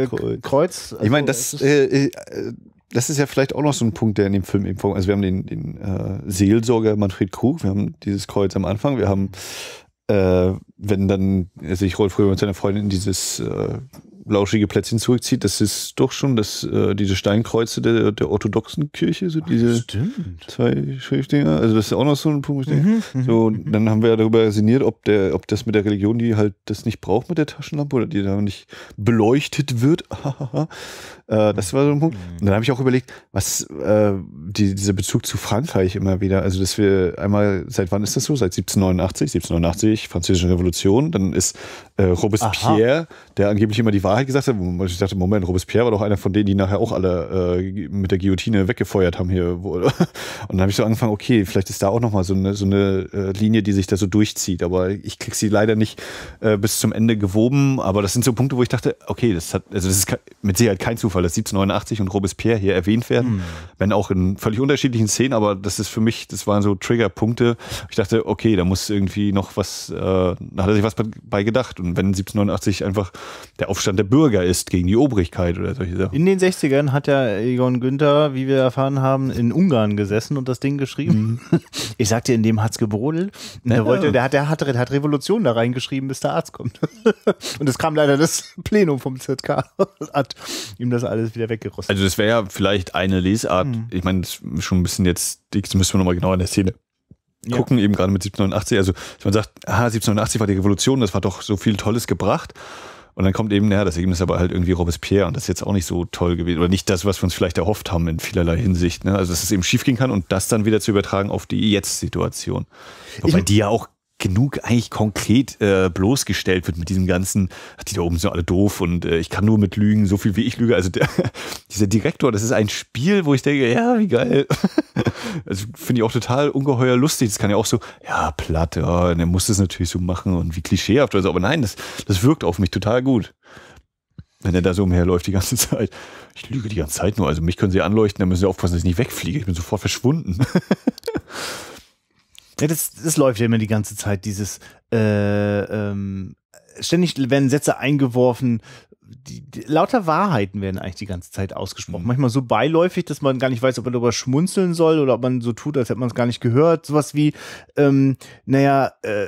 äh, Kreuz. Also, ich meine, das äh, äh, das ist ja vielleicht auch noch so ein Punkt, der in dem Film eben vorkommt. Also wir haben den, den äh, Seelsorger Manfred Krug, wir haben dieses Kreuz am Anfang, wir haben äh, wenn dann, also Rolf hole mit seiner Freundin dieses äh, lauschige Plätzchen zurückzieht, das ist doch schon das, äh, diese Steinkreuze der, der orthodoxen Kirche, so diese Ach, stimmt. zwei Schriftdinger. Also das ist auch noch so ein Punkt. Mhm, mhm, so, dann haben wir ja darüber resoniert, ob, der, ob das mit der Religion, die halt das nicht braucht mit der Taschenlampe oder die da nicht beleuchtet wird. <laughs> äh, das war so ein Punkt. Mhm. Und dann habe ich auch überlegt, was äh, die, dieser Bezug zu Frankreich immer wieder, also dass wir einmal, seit wann ist das so? Seit 1789, 1789, Französische Revolution, dann ist äh, Robespierre, Aha. der angeblich immer die Wahrheit gesagt hat. Ich dachte, Moment, Robespierre war doch einer von denen, die nachher auch alle äh, mit der Guillotine weggefeuert haben hier. Und dann habe ich so angefangen, okay, vielleicht ist da auch nochmal so eine, so eine äh, Linie, die sich da so durchzieht. Aber ich krieg sie leider nicht äh, bis zum Ende gewoben. Aber das sind so Punkte, wo ich dachte, okay, das hat, also das ist mit Sicherheit kein Zufall, dass 1789 und Robespierre hier erwähnt werden. Mhm. Wenn auch in völlig unterschiedlichen Szenen, aber das ist für mich, das waren so Triggerpunkte. Ich dachte, okay, da muss irgendwie noch was, äh, da hat er sich was bei gedacht. Und haben, wenn 1789 einfach der Aufstand der Bürger ist gegen die Obrigkeit oder solche Sachen. In den 60ern hat ja Egon Günther, wie wir erfahren haben, in Ungarn gesessen und das Ding geschrieben. Mhm. <laughs> Ich sagte, in dem hat's gebrodelt. Und der, wollte, der, hat, der hat, der hat Revolution da reingeschrieben, bis der Arzt kommt. <laughs> Und es kam leider das Plenum vom ZK und hat ihm das alles wieder weggerostet. Also das wäre ja vielleicht eine Lesart. Mhm. Ich meine, schon ein bisschen jetzt, das müssen wir nochmal genau in der Szene ja. gucken, eben gerade mit 1789. Also man sagt, aha, 1789 war die Revolution, das war doch so viel Tolles gebracht. Und dann kommt eben, naja, das Ergebnis aber halt irgendwie Robespierre und das ist jetzt auch nicht so toll gewesen. Oder nicht das, was wir uns vielleicht erhofft haben in vielerlei Hinsicht. Ne? Also dass es eben schiefgehen kann und das dann wieder zu übertragen auf die Jetzt-Situation. Wobei ich, die ja auch genug eigentlich konkret äh, bloßgestellt wird mit diesem ganzen, die da oben sind alle doof und äh, ich kann nur mit Lügen, so viel wie ich lüge. Also der, <laughs> dieser Direktor, das ist ein Spiel, wo ich denke, ja, wie geil. <laughs> also finde ich auch total ungeheuer lustig. Das kann ja auch so, ja, platt, ja, und er muss das natürlich so machen und wie klischeehaft oder so. Aber nein, das, das wirkt auf mich total gut. Wenn er da so umherläuft die ganze <laughs> Zeit. Ich lüge die ganze Zeit nur. Also mich können sie anleuchten, dann müssen sie aufpassen, dass ich nicht wegfliege. Ich bin sofort verschwunden. Ja, das, das läuft ja immer die ganze Zeit, dieses äh, ähm, ständig werden Sätze eingeworfen, die, die, lauter Wahrheiten werden eigentlich die ganze Zeit ausgesprochen. Mhm. Manchmal so beiläufig, dass man gar nicht weiß, ob man darüber schmunzeln soll oder ob man so tut, als hätte man es gar nicht gehört. Sowas wie, ähm, naja, äh,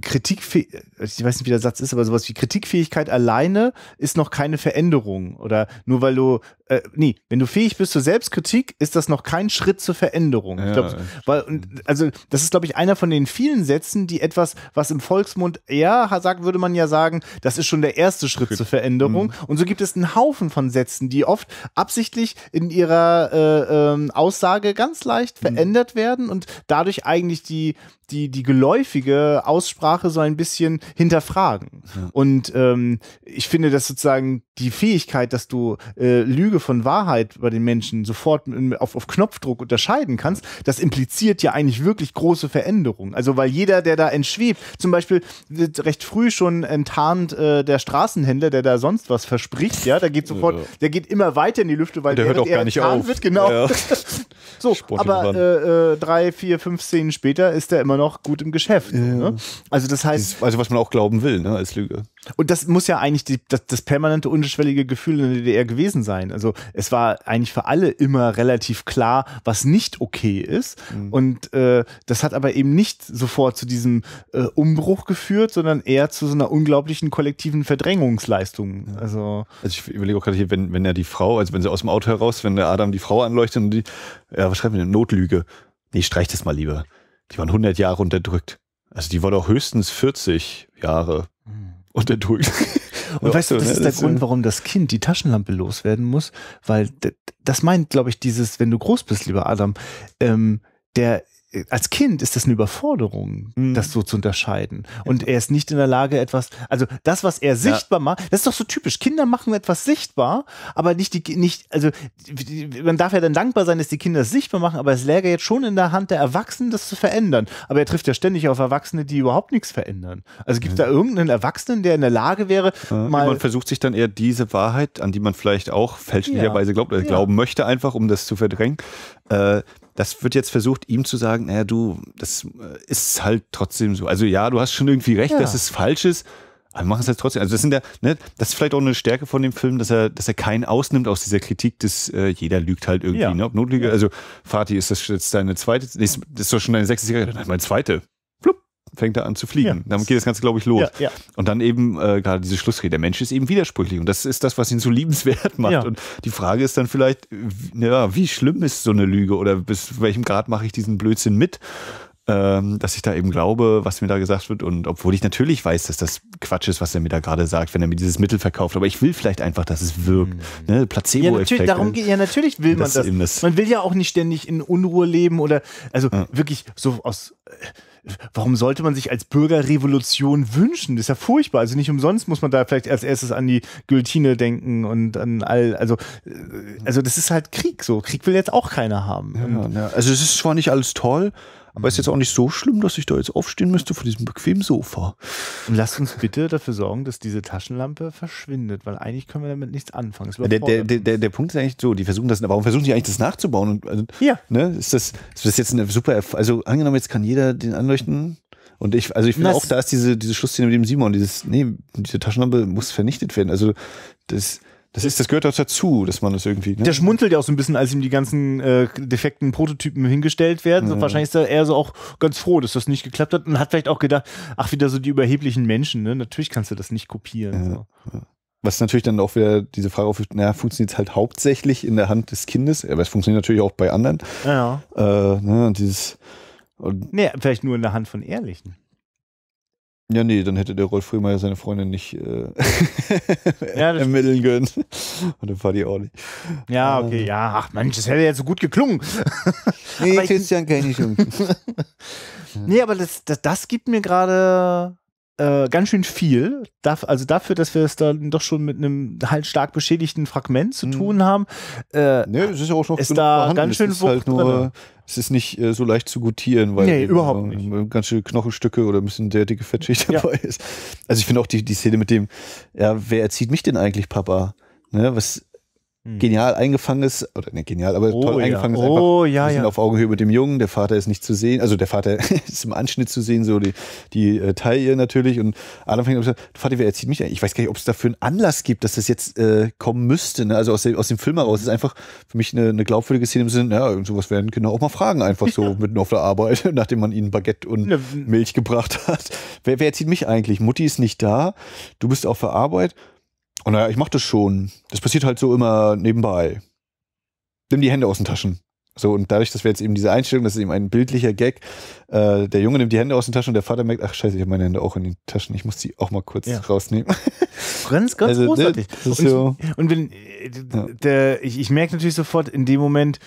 Kritikfähigkeit, ich weiß nicht, wie der Satz ist, aber sowas wie Kritikfähigkeit alleine ist noch keine Veränderung. Oder nur weil du, äh, nee, wenn du fähig bist zur Selbstkritik, ist das noch kein Schritt zur Veränderung. Ja, ich glaub, weil, also, das ist, glaube ich, einer von den vielen Sätzen, die etwas, was im Volksmund eher sagt, würde man ja sagen, das ist schon der erste Schritt Kritik. zur Veränderung. Änderung. Mhm. Und so gibt es einen Haufen von Sätzen, die oft absichtlich in ihrer äh, ähm, Aussage ganz leicht mhm. verändert werden und dadurch eigentlich die, die, die geläufige Aussprache so ein bisschen hinterfragen. Ja. Und ähm, ich finde, dass sozusagen die Fähigkeit, dass du äh, Lüge von Wahrheit bei den Menschen sofort auf, auf Knopfdruck unterscheiden kannst, das impliziert ja eigentlich wirklich große Veränderungen. Also weil jeder, der da entschwebt, zum Beispiel wird recht früh schon enttarnt äh, der Straßenhändler, der da sonst was verspricht, ja, da geht sofort, ja. der geht immer weiter in die Lüfte, weil der, der hört auch gar nicht auf. Wird, genau. Ja. <laughs> so, Sportlich aber äh, äh, drei, vier, fünf Szenen später ist er immer immer noch gut im Geschäft. Ne? Ja. Ne? Also das heißt. Also was man auch glauben will, ne, als Lüge. Und das muss ja eigentlich die, das, das, permanente unterschwellige Gefühl in der DDR gewesen sein. Also es war eigentlich für alle immer relativ klar, was nicht okay ist. Mhm. Und äh, das hat aber eben nicht sofort zu diesem äh, Umbruch geführt, sondern eher zu so einer unglaublichen kollektiven Verdrängungsleistung. Ja. Also, also ich überlege auch gerade hier, wenn, wenn er die Frau, also wenn sie aus dem Auto heraus, wenn der Adam die Frau anleuchtet und die, ja, was schreibt man denn? Notlüge. Nee, streich das mal lieber die waren 100 Jahre unterdrückt. Also die waren auch höchstens 40 Jahre mhm. unterdrückt. <laughs> Und, weißt du, ne? das ist der Grund, äh, warum das Kind die Taschenlampe loswerden muss, weil das meint, glaube ich, dieses, wenn du groß bist, lieber Adam, ähm, der als Kind ist das eine Überforderung, mhm. das so zu unterscheiden. Und er ist nicht in der Lage, etwas, also das, was er sichtbar ja. macht, das ist doch so typisch. Kinder machen etwas sichtbar, aber nicht die, nicht, also man darf ja dann dankbar sein, dass die Kinder es sichtbar machen, aber es läge jetzt schon in der Hand der Erwachsenen, das zu verändern. Aber er trifft ja ständig auf Erwachsene, die überhaupt nichts verändern. Also gibt es mhm. da irgendeinen Erwachsenen, der in der Lage wäre, ja, mal. Man versucht sich dann eher diese Wahrheit, an die man vielleicht auch fälschlicherweise ja. glaubt oder ja. glauben möchte, einfach, um das zu verdrängen, äh, das wird jetzt versucht, ihm zu sagen, naja, du, das äh, ist halt trotzdem so. Also ja, du hast schon irgendwie recht, ja. dass es falsch ist, aber wir machen es halt trotzdem. Also das sind ja, ne, das ist vielleicht auch eine Stärke von dem Film, dass er, dass er keinen ausnimmt aus dieser Kritik, dass äh, jeder lügt halt irgendwie, ja. ne? Ob Notlüge, also Fatih, ist das jetzt deine zweite, nee, das ist doch schon deine sechste Zigarette, nein, halt meine zweite fängt er an zu fliegen. Ja. Damit geht das Ganze, glaube ich, los. Ja, ja. Und dann eben äh, gerade diese Schlussrede. Der Mensch ist eben widersprüchlich und das ist das, was ihn so liebenswert <laughs> macht. Und die Frage ist dann vielleicht, ja, wie schlimm ist so eine Lüge oder bis welchem Grad mache ich diesen Blödsinn mit? Ähm, dass ich da eben glaube, was mir da gesagt wird. Und obwohl ich natürlich weiß, dass das Quatsch ist, was er mir da gerade sagt, wenn er mir dieses Mittel verkauft. Aber ich will vielleicht einfach, dass es wirkt. Mhm. Ne? Placebo-Effekt. Ja, natürlich, darum, ja, natürlich will das man das. das. Man will ja auch nicht ständig in Unruhe leben oder, also wirklich so aus. Äh, warum sollte man sich als Bürgerrevolution wünschen? Das ist ja furchtbar. Also nicht umsonst muss man da vielleicht als erstes an die Guillotine denken und an all, also, äh, also das ist halt Krieg so. Krieg will jetzt auch keiner haben. Ja, ja. Also es ist zwar nicht alles toll, aber ist jetzt auch nicht so schlimm, dass ich da jetzt aufstehen müsste vor diesem bequemen Sofa. Und lass uns bitte dafür sorgen, dass diese Taschenlampe verschwindet, weil eigentlich können wir damit nichts anfangen. Der, der, der, der, Punkt ist eigentlich so, die versuchen das, warum versuchen die eigentlich das nachzubauen? Und, also, ja. Ne, ist, das, ist das jetzt eine super, also angenommen, jetzt kann jeder den anleuchten, und ich, also ich finde auch, da ist diese, diese Schlussszene mit dem Simon, dieses, nee, diese Taschenlampe muss vernichtet werden. Also das, das ist, das gehört auch dazu, dass man das irgendwie. Ne? Der schmunzelt ja auch so ein bisschen, als ihm die ganzen äh, defekten Prototypen hingestellt werden. Ja. So, wahrscheinlich ist er eher so auch ganz froh, dass das nicht geklappt hat und hat vielleicht auch gedacht, ach, wieder so die überheblichen Menschen, ne? Natürlich kannst du das nicht kopieren. Ja. So. Was natürlich dann auch wieder diese Frage aufwirft, naja, funktioniert es halt hauptsächlich in der Hand des Kindes, aber es funktioniert natürlich auch bei anderen. Ja. Äh, ne? Und dieses. Und nee, vielleicht nur in der Hand von Ehrlichen. Ja, nee, dann hätte der Rolf Frühmeier seine Freundin nicht äh, <laughs> ja, ermitteln können. Und dann war die auch nicht. Ja, ähm. okay, ähm. ja. Ach Mensch, das hätte jetzt so gut geklungen. nee, Christian kenne ich schon. <laughs> nee, aber das, das, das gibt mir gerade äh, ganz schön viel. Darf, also dafür, dass wir es dann doch schon mit einem halt stark beschädigten Fragment zu mhm. tun haben, äh, nee, es ist, auch noch ist da ganz schön es ist halt nur, drin. Es ist nicht äh, so leicht zu gutieren, weil nee, überhaupt äh, nicht. ganz schön Knochenstücke oder ein bisschen der dicke Fettschicht ja. dabei ist. Also ich finde auch die, die Szene mit dem, ja, wer erzieht mich denn eigentlich, Papa? Ne, was, hm. genial eingefangen ist, oder nicht genial, aber oh, toll eingefangen ja. ist einfach oh, ja, ein bisschen ja. auf Augenhöhe mit dem Jungen, der Vater ist nicht zu sehen, also der Vater <laughs> ist im Anschnitt zu sehen, so die, die äh, Taille natürlich und Adam fängt an, Vater, wer erzieht mich eigentlich? Ich weiß gar nicht, ob es dafür einen Anlass gibt, dass das jetzt äh, kommen müsste, ne? also aus, der, aus dem Film heraus, ist einfach für mich eine, eine glaubwürdige Szene im Sinne, ja, und sowas werden Kinder auch mal fragen, einfach so ja. <laughs> mitten auf der Arbeit, <laughs> nachdem man ihnen Baguette und ne. Milch gebracht hat. Wer, wer erzieht mich eigentlich? Mutti ist nicht da, du bist auf der Arbeit, und naja, ich mach das schon. Das passiert halt so immer nebenbei. Nimm die Hände aus den Taschen. So, und dadurch, dass wir jetzt eben diese Einstellung, das ist eben ein bildlicher Gag, äh, der Junge nimmt die Hände aus den Taschen und der Vater merkt, ach scheiße, ich habe meine Hände auch in den Taschen, ich muss die auch mal kurz ja. rausnehmen. <laughs> Ganz, ganz also, ne, großartig. Ne, und, so. und, wenn, ja. Äh, der, ich, ich merke natürlich sofort in dem Moment,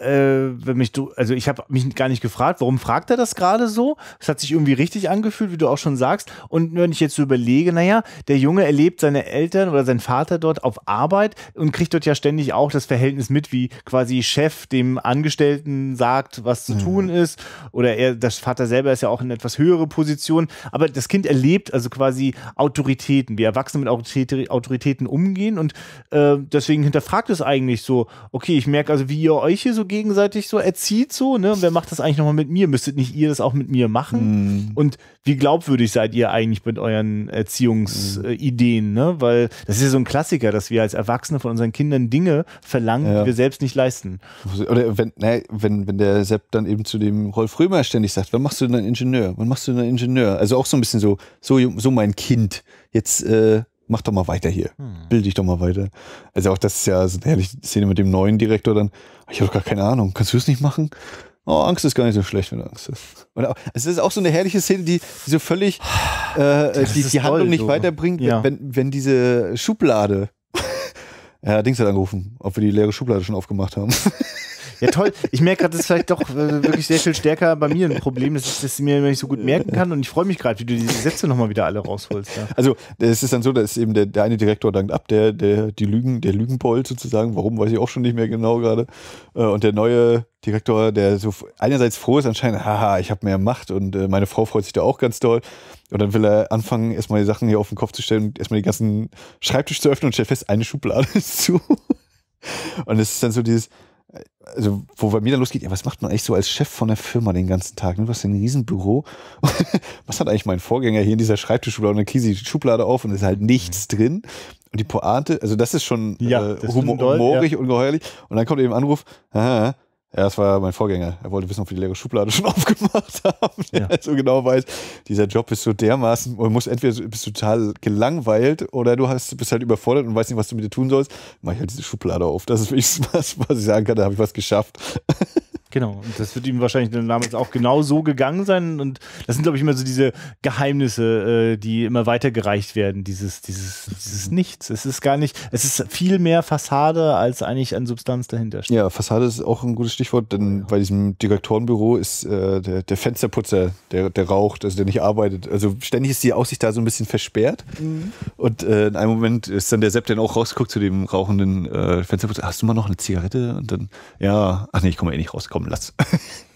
äh, wenn mich du, also ich habe mich gar nicht gefragt, warum fragt er das gerade so? Es hat sich irgendwie richtig angefühlt, wie du auch schon sagst. Und wenn ich jetzt so überlege, naja, der Junge erlebt seine Eltern oder sein Vater dort auf Arbeit und kriegt dort ja ständig auch das Verhältnis mit, wie quasi Chef dem Angestellten sagt, was zu mhm. tun ist. Oder er, das Vater selber ist ja auch in etwas höhere Position. Aber das Kind erlebt also quasi Autoritäten, wie Erwachsene mit Autoritäten umgehen. Und äh, deswegen hinterfragt es eigentlich so, okay, ich merke also, wie ihr euch hier so gegenseitig so erzieht, so, ne? Wer macht das eigentlich nochmal mit mir? Müsstet nicht ihr das auch mit mir machen? Mm. Und wie glaubwürdig seid ihr eigentlich mit euren Erziehungsideen, mm. ne? Weil das ist ja so ein Klassiker, dass wir als Erwachsene von unseren Kindern Dinge verlangen, ja. die wir selbst nicht leisten. Oder wenn, ne, wenn, wenn der Sepp dann eben zu dem Rolf Römer ständig sagt, wann machst du denn einen Ingenieur? Wann machst du denn einen Ingenieur? Also auch so ein bisschen so, so, so mein Kind. Jetzt, äh, mach doch mal weiter hier. Hm. Bild dich doch mal weiter. Also auch das ist ja so eine herrliche Szene mit dem neuen Direktor dann. Ich habe doch gar keine Ahnung. Kannst du es nicht machen? Oh, Angst ist gar nicht so schlecht, wenn du Angst hast. Und auch, es ist auch so eine herrliche Szene, die, die so völlig äh, die, die Handlung toll, nicht so. weiterbringt, ja. wenn, wenn diese Schublade. <laughs> ja, Dings hat angerufen, ob wir die leere Schublade schon aufgemacht haben. <laughs> Ja, toll. Ich merke gerade, das ist vielleicht doch äh, wirklich sehr viel stärker bei mir ein Problem, dass ich das mir nicht so gut merken kann. Und ich freue mich gerade, wie du diese Sätze nochmal wieder alle rausholst. Ja. Also, es ist dann so, dass eben der, der eine Direktor dankt ab, der, der, die Lügen, der Lügenbold sozusagen. Warum, weiß ich auch schon nicht mehr genau gerade. Äh, und der neue Direktor, der so einerseits froh ist anscheinend, haha, ich habe mehr Macht und äh, meine Frau freut sich da auch ganz doll. Und dann will er anfangen, erstmal die Sachen hier auf den Kopf zu stellen und erstmal den ganzen Schreibtisch zu öffnen und stellt fest, eine Schublade <laughs> ist zu. Und es ist dann so dieses, also wo bei mir dann losgeht, ja, was macht man eigentlich so als Chef von der Firma den ganzen Tag? Ne? Du hast ein Riesenbüro. <laughs> was hat eigentlich mein Vorgänger hier in dieser Schreibtischschublade? Und dann kriege ich die Schublade auf und ist halt nichts drin. Und die Pointe, also das ist schon ja, äh, humorig, ja. ungeheuerlich. Und dann kommt eben Anruf, aha, ja, das war mein Vorgänger. Er wollte wissen, ob wir die leere Schublade <laughs> schon aufgemacht haben. Ja. so genau weiß, dieser Job ist so dermaßen, man muss entweder bist total gelangweilt oder du hast, bist halt überfordert und weißt nicht, was du mit dir tun sollst. Mach ich halt diese Schublade auf. Das ist wenigstens was, was ich sagen kann, da habe ich was geschafft. <laughs> Genau, und das wird ihm wahrscheinlich dann damals auch genau so gegangen sein. Und das sind, glaube ich, immer so diese Geheimnisse, äh, die immer weitergereicht werden. Dieses, dieses, dieses Nichts. Es ist gar nicht, es ist viel mehr Fassade, als eigentlich an Substanz dahinter steht. Ja, Fassade ist auch ein gutes Stichwort, denn ja. bei diesem Direktorenbüro ist äh, der, der, Fensterputzer, der, der raucht, also der nicht arbeitet. Also ständig ist die Aussicht da so ein bisschen versperrt. Mhm. Und äh, in einem Moment ist dann der Sepp dann auch rausguckt zu dem rauchenden äh, Fensterputzer. Hast du mal noch eine Zigarette? Und dann, ja, ach nee, ich komme eh nicht raus kommen lasse.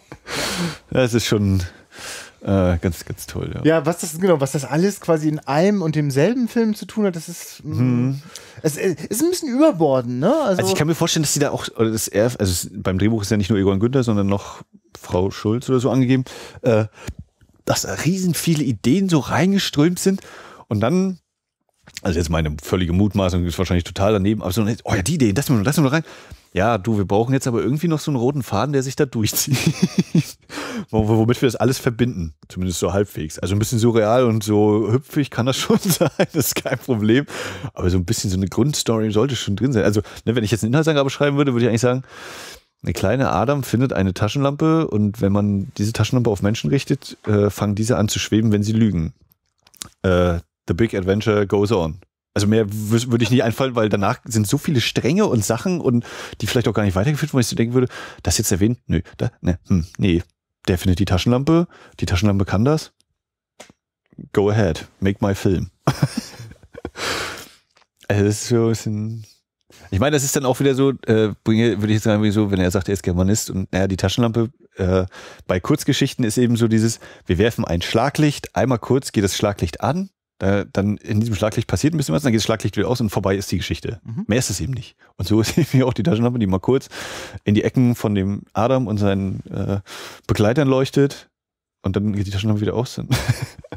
<laughs> das ist schon äh, ganz, ganz toll. Ja. ja, was das genau, was das alles quasi in einem und demselben Film zu tun hat, das ist, mm, mhm. es, es, äh, ist ein bisschen überborden. Ne? Also, also, ich kann mir vorstellen, dass sie da auch, das RF, also beim Drehbuch ist ja nicht nur Egon Günther, sondern noch Frau Schulz oder so angegeben, äh, dass da riesen viele Ideen so reingeströmt sind und dann also jetzt meine völlige Mutmaßung ist wahrscheinlich total daneben, aber so, ne, oh ja, die Idee, das mal, das mal rein. Ja, du, wir brauchen jetzt aber irgendwie noch so einen roten Faden, der sich da durchzieht. <laughs> Womit wir das alles verbinden, zumindest so halbwegs. Also ein bisschen surreal und so hüpfig kann das <laughs> schon sein, das ist kein Problem. Aber so ein bisschen so eine Grundstory sollte schon drin sein. Also, ne, wenn ich jetzt einen Inhaltsangabe schreiben würde, würde ich eigentlich sagen, eine kleine Adam findet eine Taschenlampe und wenn man diese Taschenlampe auf Menschen richtet, äh, fangen diese an zu schweben, wenn sie lügen. Äh, The Big Adventure Goes On. Also mehr würde ich nicht einfallen, weil danach sind so viele Stränge und Sachen und die vielleicht auch gar nicht weitergeführt, wo ich so denken würde, das jetzt erwähnen? Nö, da, ne, hm, nee. Der findet die Taschenlampe, die Taschenlampe kann das. Go ahead, make my film. <laughs> also das ist so ein bisschen. Ich meine, das ist dann auch wieder so, äh, bringe, würde ich jetzt sagen, so, wenn er sagt, er ist Germanist und naja, die Taschenlampe äh, bei Kurzgeschichten ist eben so dieses, wir werfen ein Schlaglicht, einmal kurz geht das Schlaglicht an, da, dann in diesem Schlaglicht passiert ein bisschen was, dann geht das Schlaglicht wieder aus und vorbei ist die Geschichte. Mhm. Mehr ist es eben nicht. Und so ist <laughs> eben auch die Taschenlampe, die mal kurz in die Ecken von dem Adam und seinen äh, Begleitern leuchtet und dann geht die Taschenlampe wieder aus.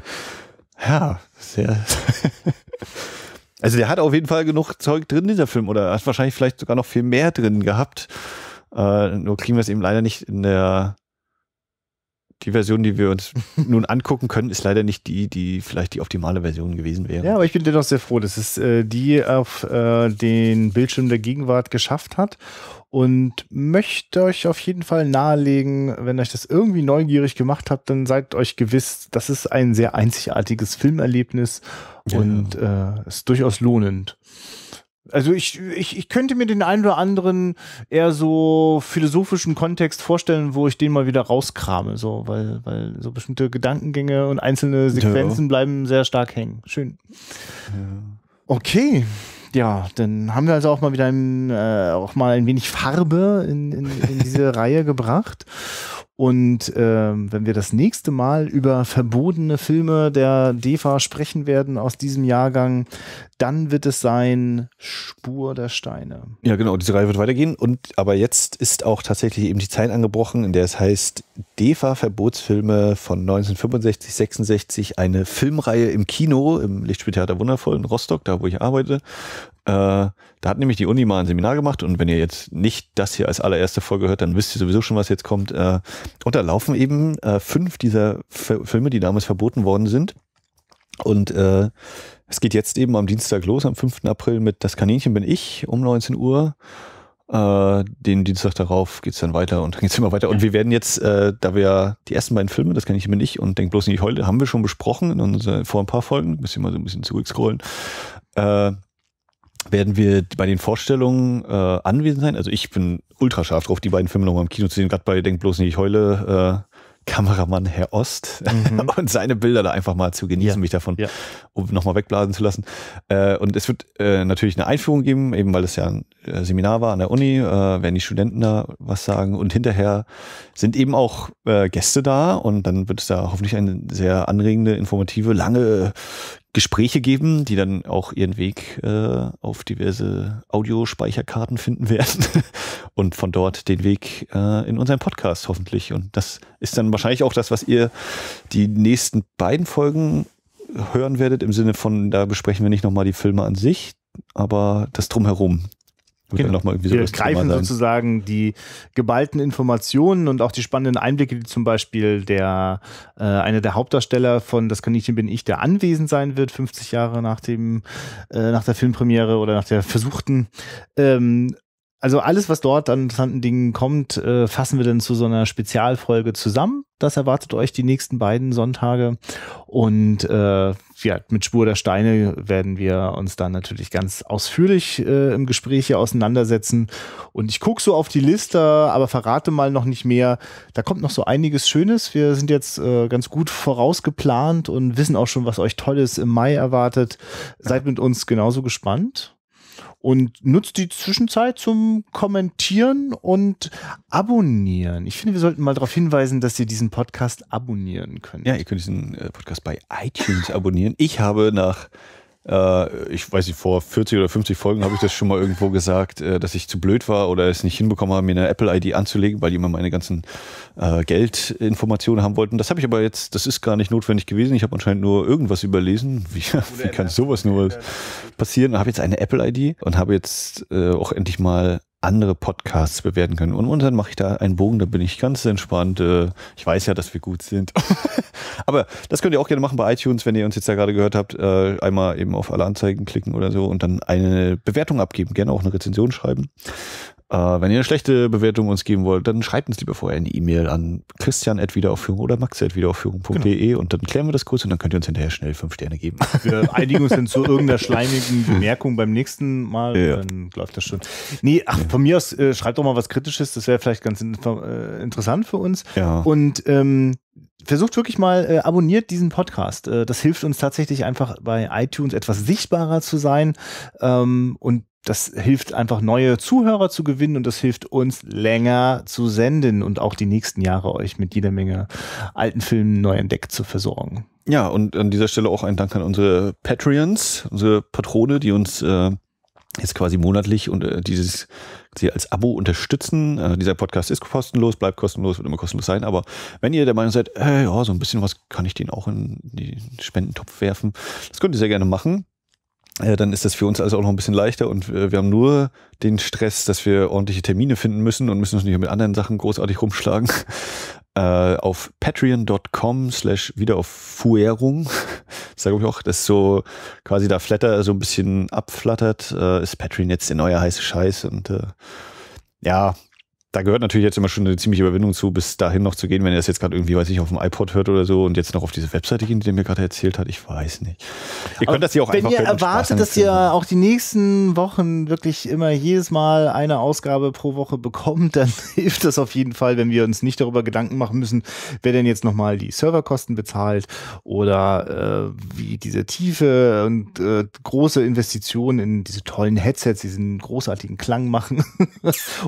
<laughs> ja, sehr. <laughs> also der hat auf jeden Fall genug Zeug drin, dieser Film, oder hat wahrscheinlich vielleicht sogar noch viel mehr drin gehabt. Äh, nur kriegen wir es eben leider nicht in der die Version, die wir uns <laughs> nun angucken können, ist leider nicht die, die vielleicht die optimale Version gewesen wäre. Ja, aber ich bin dennoch sehr froh, dass es äh, die auf äh, den Bildschirm der Gegenwart geschafft hat und möchte euch auf jeden Fall nahelegen, wenn euch das irgendwie neugierig gemacht hat, dann seid euch gewiss, das ist ein sehr einzigartiges Filmerlebnis ja. und äh, ist durchaus lohnend. Also ich, ich, ich könnte mir den einen oder anderen eher so philosophischen Kontext vorstellen, wo ich den mal wieder rauskrame, so, weil, weil so bestimmte Gedankengänge und einzelne Sequenzen ja. bleiben sehr stark hängen. Schön. Ja. Okay. Ja, dann haben wir also auch mal wieder ein, äh, auch mal ein wenig Farbe in, in, in diese <laughs> Reihe gebracht. Und ähm, wenn wir das nächste Mal über verbotene Filme der DEFA sprechen werden aus diesem Jahrgang, dann wird es sein Spur der Steine. Ja, genau, diese Reihe wird weitergehen. Und aber jetzt ist auch tatsächlich eben die Zeit angebrochen, in der es heißt DEFA-Verbotsfilme von 1965, 66, eine Filmreihe im Kino, im Lichtspieltheater Wundervoll in Rostock, da wo ich arbeite. Äh, da hat nämlich die Uni mal ein Seminar gemacht und wenn ihr jetzt nicht das hier als allererste Folge hört, dann wisst ihr sowieso schon, was jetzt kommt. Äh, und da laufen eben äh, fünf dieser Filme, die damals verboten worden sind. Und äh, es geht jetzt eben am Dienstag los, am 5. April mit Das Kaninchen bin ich um 19 Uhr. Äh, den Dienstag darauf geht's dann weiter und dann geht's immer weiter. Und wir werden jetzt, äh, da wir die ersten beiden Filme, das kann ich mir nicht und denk bloß nicht heute, haben wir schon besprochen in unser, vor ein paar Folgen, müssen wir mal so ein bisschen zurückscrollen. Äh, werden wir bei den Vorstellungen äh, anwesend sein. Also ich bin ultra scharf drauf, die beiden Filme nochmal im Kino zu sehen. Gerade bei Denk bloß nicht, ich heule. Äh, Kameramann Herr Ost mhm. <laughs> und seine Bilder da einfach mal zu genießen, ja. mich davon ja. um nochmal wegblasen zu lassen. Äh, und es wird äh, natürlich eine Einführung geben, eben weil es ja ein äh, Seminar war an der Uni, äh, werden die Studenten da was sagen und hinterher sind eben auch äh, Gäste da und dann wird es da hoffentlich eine sehr anregende, informative, lange Gespräche geben, die dann auch ihren Weg äh, auf diverse Audiospeicherkarten finden <laughs> werden und von dort den Weg äh, in unseren Podcast hoffentlich. Und das ist dann wahrscheinlich auch das, was ihr die nächsten beiden Folgen hören werdet, im Sinne von, da besprechen wir nicht nochmal die Filme an sich, aber das drumherum, Genau. Wir greifen sozusagen die geballten Informationen und auch die spannenden Einblicke, die zum Beispiel der äh, einer der Hauptdarsteller von Das Kaninchen bin ich, der anwesend sein wird, 50 Jahre nach dem äh, nach der Filmpremiere oder nach der versuchten ähm, also alles, was dort an interessanten Dingen kommt, äh, fassen wir dann zu so einer Spezialfolge zusammen. Das erwartet euch die nächsten beiden Sonntage. Und äh, ja, mit Spur der Steine werden wir uns dann natürlich ganz ausführlich äh, im Gespräch hier auseinandersetzen. Und ich gucke so auf die Liste, aber verrate mal noch nicht mehr. Da kommt noch so einiges Schönes. Wir sind jetzt äh, ganz gut vorausgeplant und wissen auch schon, was euch Tolles im Mai erwartet. Seid mit uns genauso gespannt und nutzt die Zwischenzeit zum Kommentieren und Abonnieren. Ich finde, wir sollten mal darauf hinweisen, dass ihr diesen Podcast abonnieren könnt. Ja, ihr könnt diesen äh, Podcast bei iTunes abonnieren. Ich habe nach äh, ich weiß nicht, vor 40 oder 50 Folgen habe ich das schon mal irgendwo gesagt, äh, dass ich zu blöd war oder es nicht hinbekommen habe, mir eine Apple-ID anzulegen, weil die immer meine ganzen äh, Geldinformationen haben wollten. Das habe ich aber jetzt, das ist gar nicht notwendig gewesen. Ich habe anscheinend nur irgendwas überlesen. <laughs> Wie, wie kann sowas nur passieren? Ich habe jetzt eine Apple-ID und habe jetzt äh, auch endlich mal andere Podcasts bewerten können. Und, und dann mache ich da einen Bogen, da bin ich ganz entspannt. Äh, ich weiß ja, dass wir gut sind. <laughs> Aber das könnt ihr auch gerne machen bei iTunes, wenn ihr uns jetzt da gerade gehört habt. Äh, einmal eben auf alle Anzeigen klicken oder so und dann eine Bewertung abgeben. Gerne auch eine Rezension schreiben. Äh, wenn ihr eine schlechte Bewertung uns geben wollt, dann schreibt uns lieber vorher eine E-Mail an christian.wiederaufführung oder max.wiederaufführung.de genau. und dann klären wir das kurz und dann könnt ihr uns hinterher schnell fünf Sterne geben. <laughs> Wir einigen uns dann zu irgendeiner schleimigen <laughs> Bemerkung beim nächsten Mal ja. dann läuft das schon. Nee, ach, von mir aus äh, schreibt doch mal was Kritisches, das wäre vielleicht ganz in, äh, interessant für uns. Ja. Und ähm, versucht wirklich mal, äh, abonniert diesen Podcast. Äh, das hilft uns tatsächlich einfach bei iTunes etwas sichtbarer zu sein. Ähm, und das hilft einfach neue Zuhörer zu gewinnen und das hilft uns länger zu senden und auch die nächsten Jahre euch mit jeder Menge alten Filmen neu entdeckt zu versorgen. Ja, und an dieser Stelle auch ein Dank an unsere Patreons, unsere Patrone, die uns äh, jetzt quasi monatlich und äh, dieses sie als Abo unterstützen. Also dieser Podcast ist kostenlos, bleibt kostenlos, wird immer kostenlos sein. Aber wenn ihr der Meinung seid, äh, ja, so ein bisschen was kann ich den auch in den Spendentopf werfen, das könnt ihr sehr gerne machen. Äh, dann ist das für uns also auch noch ein bisschen leichter und äh, wir haben nur den Stress, dass wir ordentliche Termine finden müssen und müssen uns nicht mit anderen Sachen großartig rumschlagen äh, auf patreon.com slash wiederauffuhrung, <laughs> sage ich auch, dass so quasi da Flatter so ein bisschen abflattert, äh, ist Patreon jetzt der neue heiße Scheiß und äh, ja, da gehört natürlich jetzt immer schon eine ziemliche Überwindung zu, bis dahin noch zu gehen, wenn ihr das jetzt gerade irgendwie, weiß ich, auf dem iPod hört oder so und jetzt noch auf diese Webseite gehen, die mir gerade erzählt hat. Ich weiß nicht. Ihr könnt das ja auch wenn einfach Wenn ihr erwartet, dass ihr auch die nächsten Wochen wirklich immer jedes Mal eine Ausgabe pro Woche bekommt, <laughs> dann hilft das auf jeden Fall, wenn wir uns nicht darüber Gedanken machen müssen, wer denn jetzt nochmal die Serverkosten bezahlt oder äh, wie diese tiefe und äh, große Investition in diese tollen Headsets, diesen großartigen Klang machen <laughs>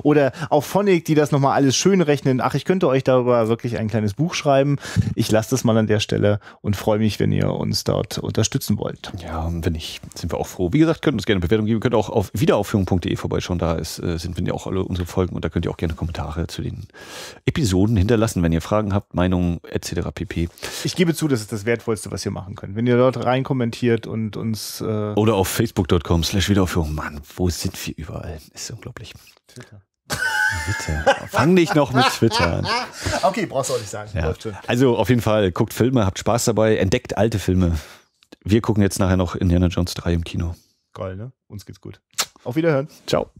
oder auch von Technik, die das nochmal alles schön rechnen. Ach, ich könnte euch darüber wirklich ein kleines Buch schreiben. Ich lasse das mal an der Stelle und freue mich, wenn ihr uns dort unterstützen wollt. Ja, wenn nicht, sind wir auch froh. Wie gesagt, könnt uns gerne Bewertung geben. Ihr Könnt auch auf wiederaufführung.de vorbeischauen. Da ist, sind wir ja auch alle unsere Folgen und da könnt ihr auch gerne Kommentare zu den Episoden hinterlassen, wenn ihr Fragen habt, Meinungen etc. pp. Ich gebe zu, das ist das Wertvollste, was ihr machen könnt. Wenn ihr dort reinkommentiert und uns. Äh Oder auf facebook.com slash Wiederaufführung. Mann, wo sind wir überall? Ist unglaublich. Twitter bitte. Fang nicht noch mit Twitter an. Okay, brauchst du auch nicht sagen. Ja. Also auf jeden Fall, guckt Filme, habt Spaß dabei, entdeckt alte Filme. Wir gucken jetzt nachher noch Indiana Jones 3 im Kino. Geil, ne? Uns geht's gut. Auf Wiederhören. Ciao.